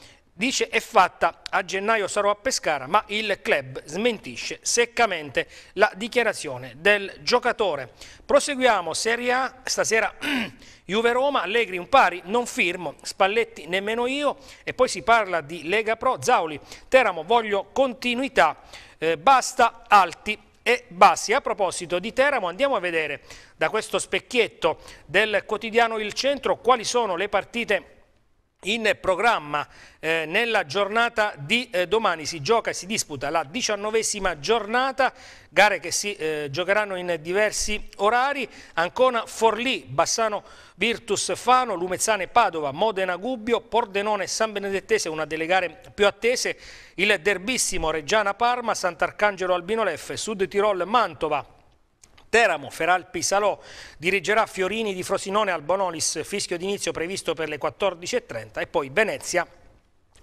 Dice è fatta, a gennaio sarò a Pescara, ma il club smentisce seccamente la dichiarazione del giocatore. Proseguiamo Serie A, stasera Juve-Roma, Allegri un pari, non firmo, Spalletti nemmeno io e poi si parla di Lega Pro, Zauli, Teramo voglio continuità, eh, basta Alti e bassi. A proposito di Teramo andiamo a vedere da questo specchietto del quotidiano Il Centro quali sono le partite in programma eh, nella giornata di eh, domani si gioca e si disputa la diciannovesima giornata, gare che si eh, giocheranno in diversi orari, Ancona Forlì, Bassano Virtus Fano, Lumezzane Padova, Modena Gubbio, Pordenone San Benedettese, una delle gare più attese, il derbissimo Reggiana Parma, Sant'Arcangelo Albino Leffe, Sud Tirol Mantova, Teramo, Feral Pisalò dirigerà Fiorini di Frosinone al Bonolis, fischio d'inizio previsto per le 14.30 e poi Venezia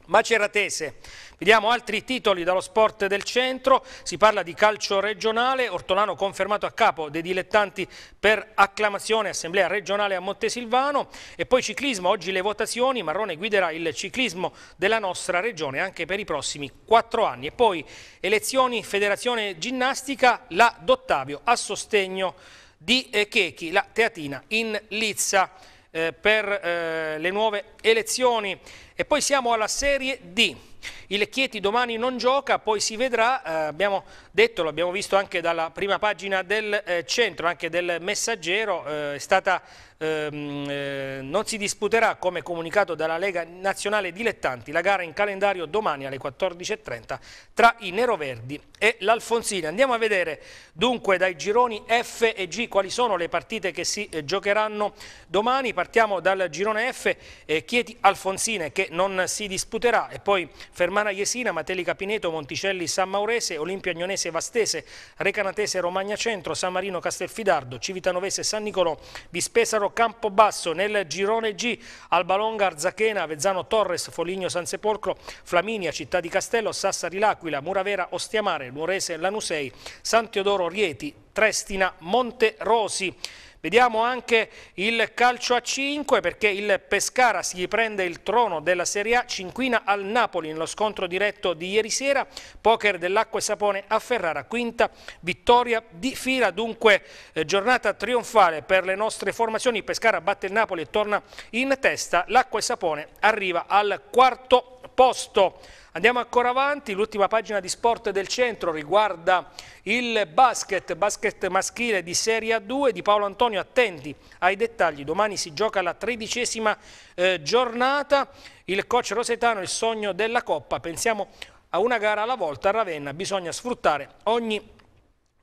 Maceratese. Vediamo altri titoli dallo sport del centro, si parla di calcio regionale, Ortolano confermato a capo dei dilettanti per acclamazione assemblea regionale a Montesilvano e poi ciclismo, oggi le votazioni, Marrone guiderà il ciclismo della nostra regione anche per i prossimi quattro anni e poi elezioni federazione ginnastica, la Dottavio a sostegno di eh, Chechi, la teatina in Lizza eh, per eh, le nuove elezioni e poi siamo alla serie D il Chieti domani non gioca, poi si vedrà, eh, abbiamo detto, l'abbiamo visto anche dalla prima pagina del eh, centro, anche del messaggero, eh, è stata ehm, eh, non si disputerà, come comunicato dalla Lega Nazionale Dilettanti, la gara in calendario domani alle 14.30 tra i Neroverdi e l'Alfonsina. Andiamo a vedere dunque dai gironi F e G quali sono le partite che si eh, giocheranno domani. Partiamo dal girone F, eh, Chieti Alfonsine che non si disputerà e poi Fermana Iesina, Mateli Capineto, Monticelli San Maurese, Olimpia Agnonese Vastese, Recanatese Romagna Centro, San Marino Castelfidardo, Civitanovese San Nicolò, Vispesaro Sassuolo, Campobasso nel girone G, Albalonga, Arzachena, Vezzano Torres, Foligno Sansepolcro, Flaminia, Città di Castello, Sassari L'Aquila, Muravera, Ostiamare, Nuorese, Lanusei, San Teodoro, Rieti, Trestina, Monte Rosi. Vediamo anche il calcio a 5 perché il Pescara si riprende il trono della Serie A, cinquina al Napoli nello scontro diretto di ieri sera, poker dell'acqua e sapone a Ferrara, quinta vittoria di fila, dunque eh, giornata trionfale per le nostre formazioni, Pescara batte il Napoli e torna in testa, l'acqua e sapone arriva al quarto posto. Andiamo ancora avanti, l'ultima pagina di sport del centro riguarda il basket, basket maschile di Serie A2 di Paolo Antonio, attenti ai dettagli, domani si gioca la tredicesima eh, giornata, il coach Rosetano, il sogno della Coppa, pensiamo a una gara alla volta a Ravenna, bisogna sfruttare ogni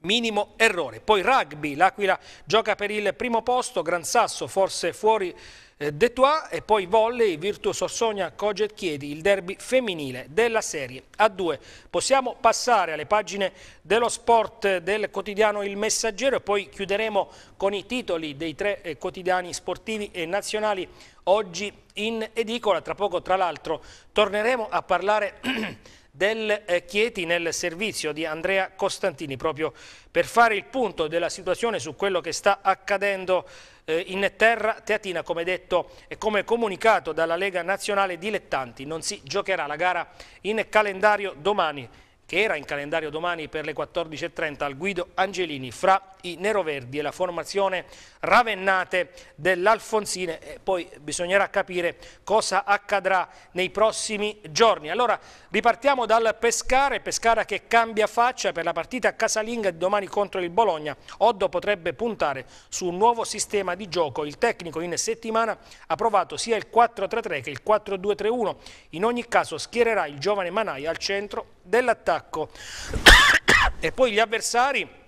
minimo errore. Poi rugby, l'Aquila gioca per il primo posto, Gran Sasso forse fuori eh, De e poi volley Virtus Sorsogna Coget Chiedi, il derby femminile della Serie A2. Possiamo passare alle pagine dello sport del quotidiano Il Messaggero e poi chiuderemo con i titoli dei tre eh, quotidiani sportivi e nazionali oggi in edicola. Tra poco, tra l'altro, torneremo a parlare del eh, Chieti nel servizio di Andrea Costantini proprio per fare il punto della situazione su quello che sta accadendo eh, in terra teatina, come detto e come comunicato dalla Lega Nazionale Dilettanti. Non si giocherà la gara in calendario domani che era in calendario domani per le 14.30 al Guido Angelini fra i neroverdi e la formazione ravennate dell'Alfonsine e poi bisognerà capire cosa accadrà nei prossimi giorni. Allora ripartiamo dal Pescara, Pescara che cambia faccia per la partita casalinga di domani contro il Bologna. Oddo potrebbe puntare su un nuovo sistema di gioco. Il tecnico in settimana ha provato sia il 4-3-3 che il 4-2-3-1. In ogni caso schiererà il giovane Manai al centro dell'attacco. e poi gli avversari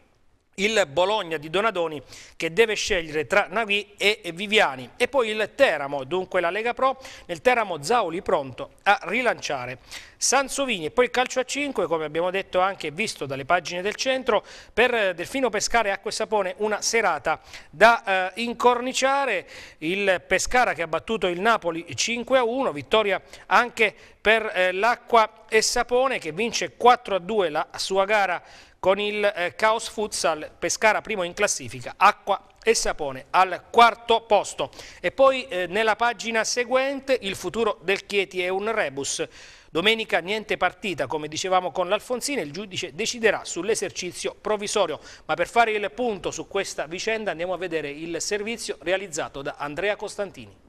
il Bologna di Donadoni che deve scegliere tra Nagui e Viviani e poi il Teramo, dunque la Lega Pro, nel Teramo Zauli pronto a rilanciare Sansovini e poi il calcio a 5 come abbiamo detto anche visto dalle pagine del centro per eh, Delfino Pescare e Sapone una serata da eh, incorniciare il Pescara che ha battuto il Napoli 5 a 1 vittoria anche per eh, l'Acqua e Sapone che vince 4 a 2 la sua gara con il eh, Chaos Futsal Pescara primo in classifica, Acqua e Sapone al quarto posto. E poi eh, nella pagina seguente il futuro del Chieti è un rebus. Domenica niente partita, come dicevamo con l'Alfonsina, il giudice deciderà sull'esercizio provvisorio. Ma per fare il punto su questa vicenda andiamo a vedere il servizio realizzato da Andrea Costantini.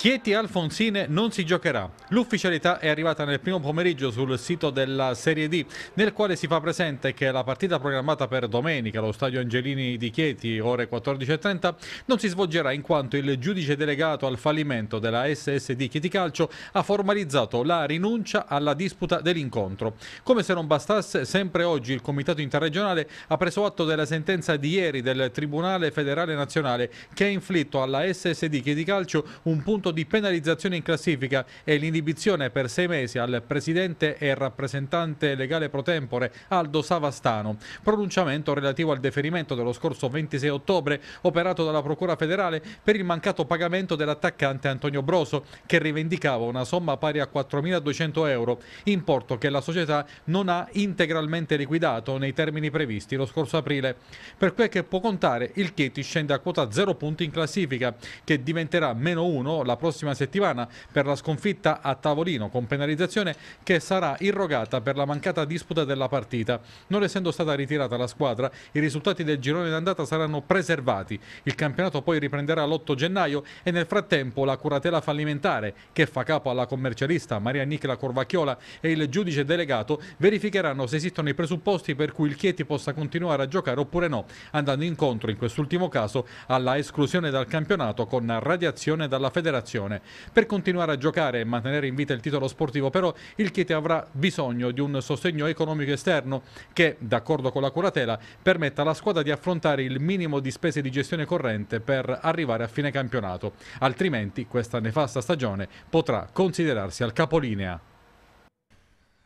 Chieti Alfonsine non si giocherà. L'ufficialità è arrivata nel primo pomeriggio sul sito della Serie D, nel quale si fa presente che la partita programmata per domenica allo stadio Angelini di Chieti, ore 14.30, non si svolgerà in quanto il giudice delegato al fallimento della SSD Chieti Calcio ha formalizzato la rinuncia alla disputa dell'incontro. Come se non bastasse, sempre oggi il Comitato Interregionale ha preso atto della sentenza di ieri del Tribunale Federale Nazionale che ha inflitto alla SSD Chieti Calcio un punto voto di penalizzazione in classifica e l'inibizione per sei mesi al presidente e rappresentante legale pro tempore Aldo Savastano. Pronunciamento relativo al deferimento dello scorso 26 ottobre operato dalla Procura federale per il mancato pagamento dell'attaccante Antonio Broso che rivendicava una somma pari a 4.200 euro, importo che la società non ha integralmente liquidato nei termini previsti lo scorso aprile. Per quel che può contare il Chieti scende a quota 0 punti in classifica che diventerà meno 1 la prossima settimana per la sconfitta a tavolino con penalizzazione che sarà irrogata per la mancata disputa della partita. Non essendo stata ritirata la squadra, i risultati del girone d'andata saranno preservati. Il campionato poi riprenderà l'8 gennaio e nel frattempo la curatela fallimentare che fa capo alla commercialista Maria Nicola Corvacchiola e il giudice delegato verificheranno se esistono i presupposti per cui il Chieti possa continuare a giocare oppure no, andando incontro in quest'ultimo caso alla esclusione dal campionato con radiazione dalla federazione formazione. Per continuare a giocare e mantenere in vita il titolo sportivo però il Chieti avrà bisogno di un sostegno economico esterno che, d'accordo con la curatela, permetta alla squadra di affrontare il minimo di spese di gestione corrente per arrivare a fine campionato, altrimenti questa nefasta stagione potrà considerarsi al capolinea.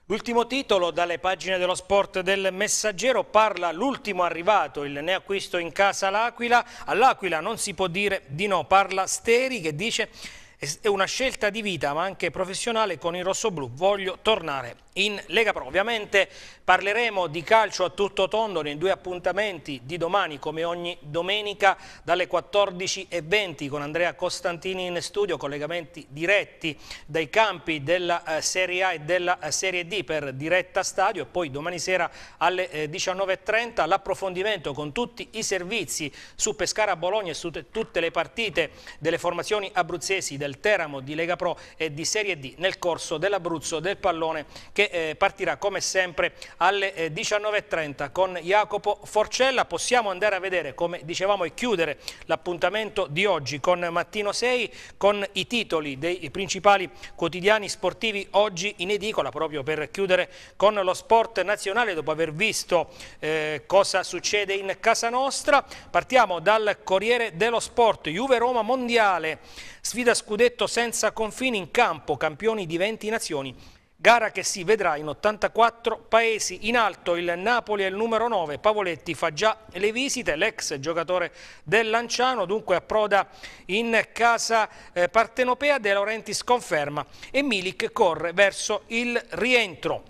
L'ultimo titolo dalle pagine dello sport del Messaggero parla l'ultimo arrivato, il neacquisto in casa l'Aquila. All'Aquila non si può dire di no, parla Steri che dice è una scelta di vita ma anche professionale con il rosso-blu, voglio tornare in Lega Pro. Ovviamente parleremo di calcio a tutto tondo nei due appuntamenti di domani come ogni domenica dalle 14.20 con Andrea Costantini in studio, collegamenti diretti dai campi della eh, Serie A e della eh, Serie D per diretta stadio e poi domani sera alle 19.30 eh, l'approfondimento con tutti i servizi su Pescara Bologna e su tutte le partite delle formazioni abruzzesi del Teramo di Lega Pro e di Serie D nel corso dell'Abruzzo del pallone che che eh, partirà come sempre alle 19.30 eh, con Jacopo Forcella. Possiamo andare a vedere, come dicevamo, e chiudere l'appuntamento di oggi con Mattino 6, con i titoli dei principali quotidiani sportivi oggi in edicola, proprio per chiudere con lo sport nazionale, dopo aver visto eh, cosa succede in casa nostra. Partiamo dal Corriere dello Sport, Juve-Roma Mondiale, sfida scudetto senza confini in campo, campioni di 20 nazioni Gara che si vedrà in 84 paesi. In alto il Napoli è il numero 9, Pavoletti fa già le visite, l'ex giocatore del Lanciano dunque approda in casa eh, partenopea, De Laurentiis conferma e Milik corre verso il rientro.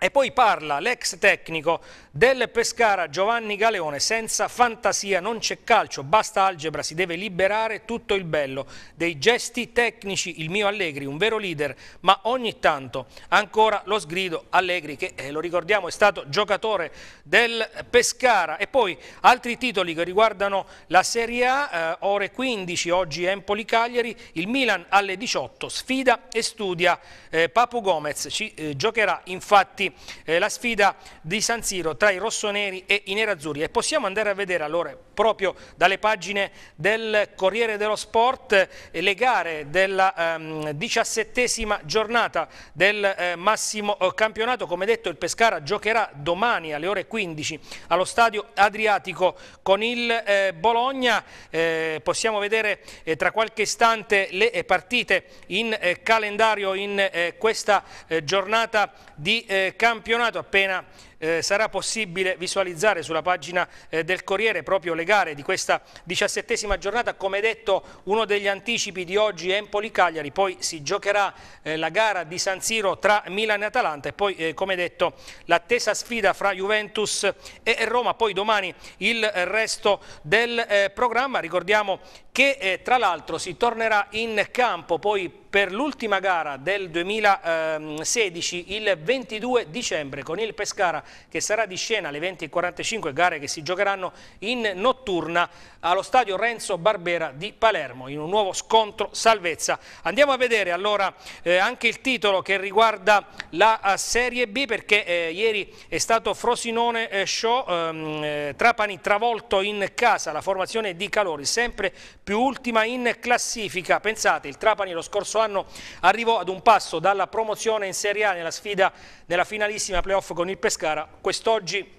E poi parla l'ex tecnico del Pescara Giovanni Galeone, senza fantasia non c'è calcio, basta algebra, si deve liberare tutto il bello dei gesti tecnici, il mio Allegri, un vero leader, ma ogni tanto ancora lo sgrido Allegri che eh, lo ricordiamo è stato giocatore del Pescara e poi altri titoli che riguardano la Serie A, eh, ore 15 oggi Empoli-Cagliari, il Milan alle 18 sfida e studia eh, Papu Gomez, ci eh, giocherà infatti eh, la sfida di San Siro tra i rossoneri e i nerazzurri e possiamo andare a vedere allora proprio dalle pagine del Corriere dello Sport eh, le gare della ehm, diciassettesima giornata del eh, massimo eh, campionato come detto il Pescara giocherà domani alle ore 15 allo stadio Adriatico con il eh, Bologna eh, possiamo vedere tra qualche istante le partite in calendario in questa giornata di campionato campionato appena eh, sarà possibile visualizzare sulla pagina eh, del Corriere proprio le gare di questa diciassettesima giornata. Come detto, uno degli anticipi di oggi è Empoli-Cagliari, poi si giocherà eh, la gara di San Siro tra Milan e Atalanta e poi, eh, come detto, l'attesa sfida fra Juventus e Roma. Poi domani il resto del eh, programma. Ricordiamo che eh, tra l'altro si tornerà in campo poi per l'ultima gara del 2016 ehm, il 22 dicembre con il Pescara che sarà di scena alle 20.45 gare che si giocheranno in notturna allo stadio Renzo Barbera di Palermo in un nuovo scontro salvezza. Andiamo a vedere allora eh, anche il titolo che riguarda la eh, Serie B perché eh, ieri è stato Frosinone eh, Show, ehm, eh, Trapani travolto in casa, la formazione di Calori sempre più ultima in classifica. Pensate, il Trapani lo scorso anno arrivò ad un passo dalla promozione in Serie A nella sfida nella finalissima playoff con il Pescara Pescara, quest'oggi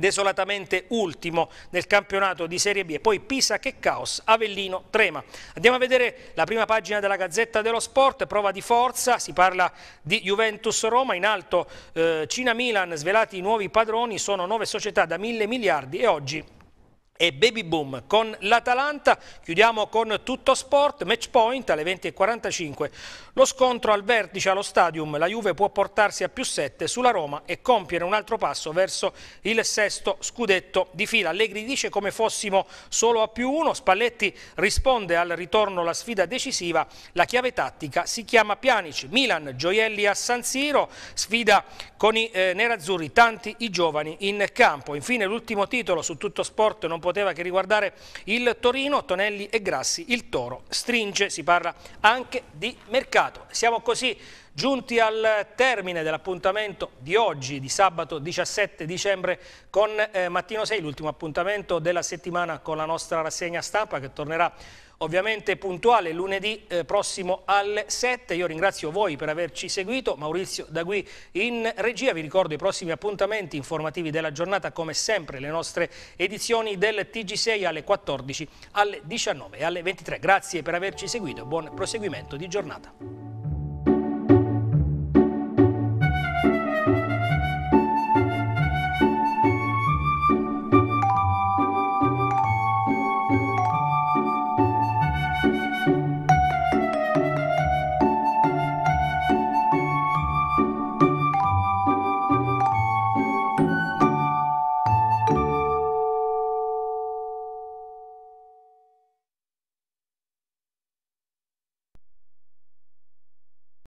desolatamente ultimo nel campionato di Serie B e poi Pisa che caos, Avellino trema. Andiamo a vedere la prima pagina della Gazzetta dello Sport, prova di forza, si parla di Juventus-Roma, in alto eh, Cina-Milan, svelati i nuovi padroni, sono nove società da mille miliardi e oggi e Baby Boom con l'Atalanta. Chiudiamo con tutto sport, match point alle 20.45. Lo scontro al vertice allo stadium, la Juve può portarsi a più 7 sulla Roma e compiere un altro passo verso il sesto scudetto di fila. Allegri dice come fossimo solo a più 1, Spalletti risponde al ritorno la sfida decisiva, la chiave tattica si chiama Pianici, Milan, gioielli a San Siro, sfida con i eh, nerazzurri, tanti i giovani in campo. Infine l'ultimo titolo su tutto sport non può poteva che riguardare il Torino, Tonelli e Grassi, il Toro stringe, si parla anche di mercato. Siamo così giunti al termine dell'appuntamento di oggi, di sabato 17 dicembre con eh, Mattino 6, l'ultimo appuntamento della settimana con la nostra rassegna stampa che tornerà ovviamente puntuale lunedì eh, prossimo alle 7. Io ringrazio voi per averci seguito, Maurizio Dagui in regia. Vi ricordo i prossimi appuntamenti informativi della giornata, come sempre le nostre edizioni del TG6 alle 14, alle 19 e alle 23. Grazie per averci seguito, buon proseguimento di giornata.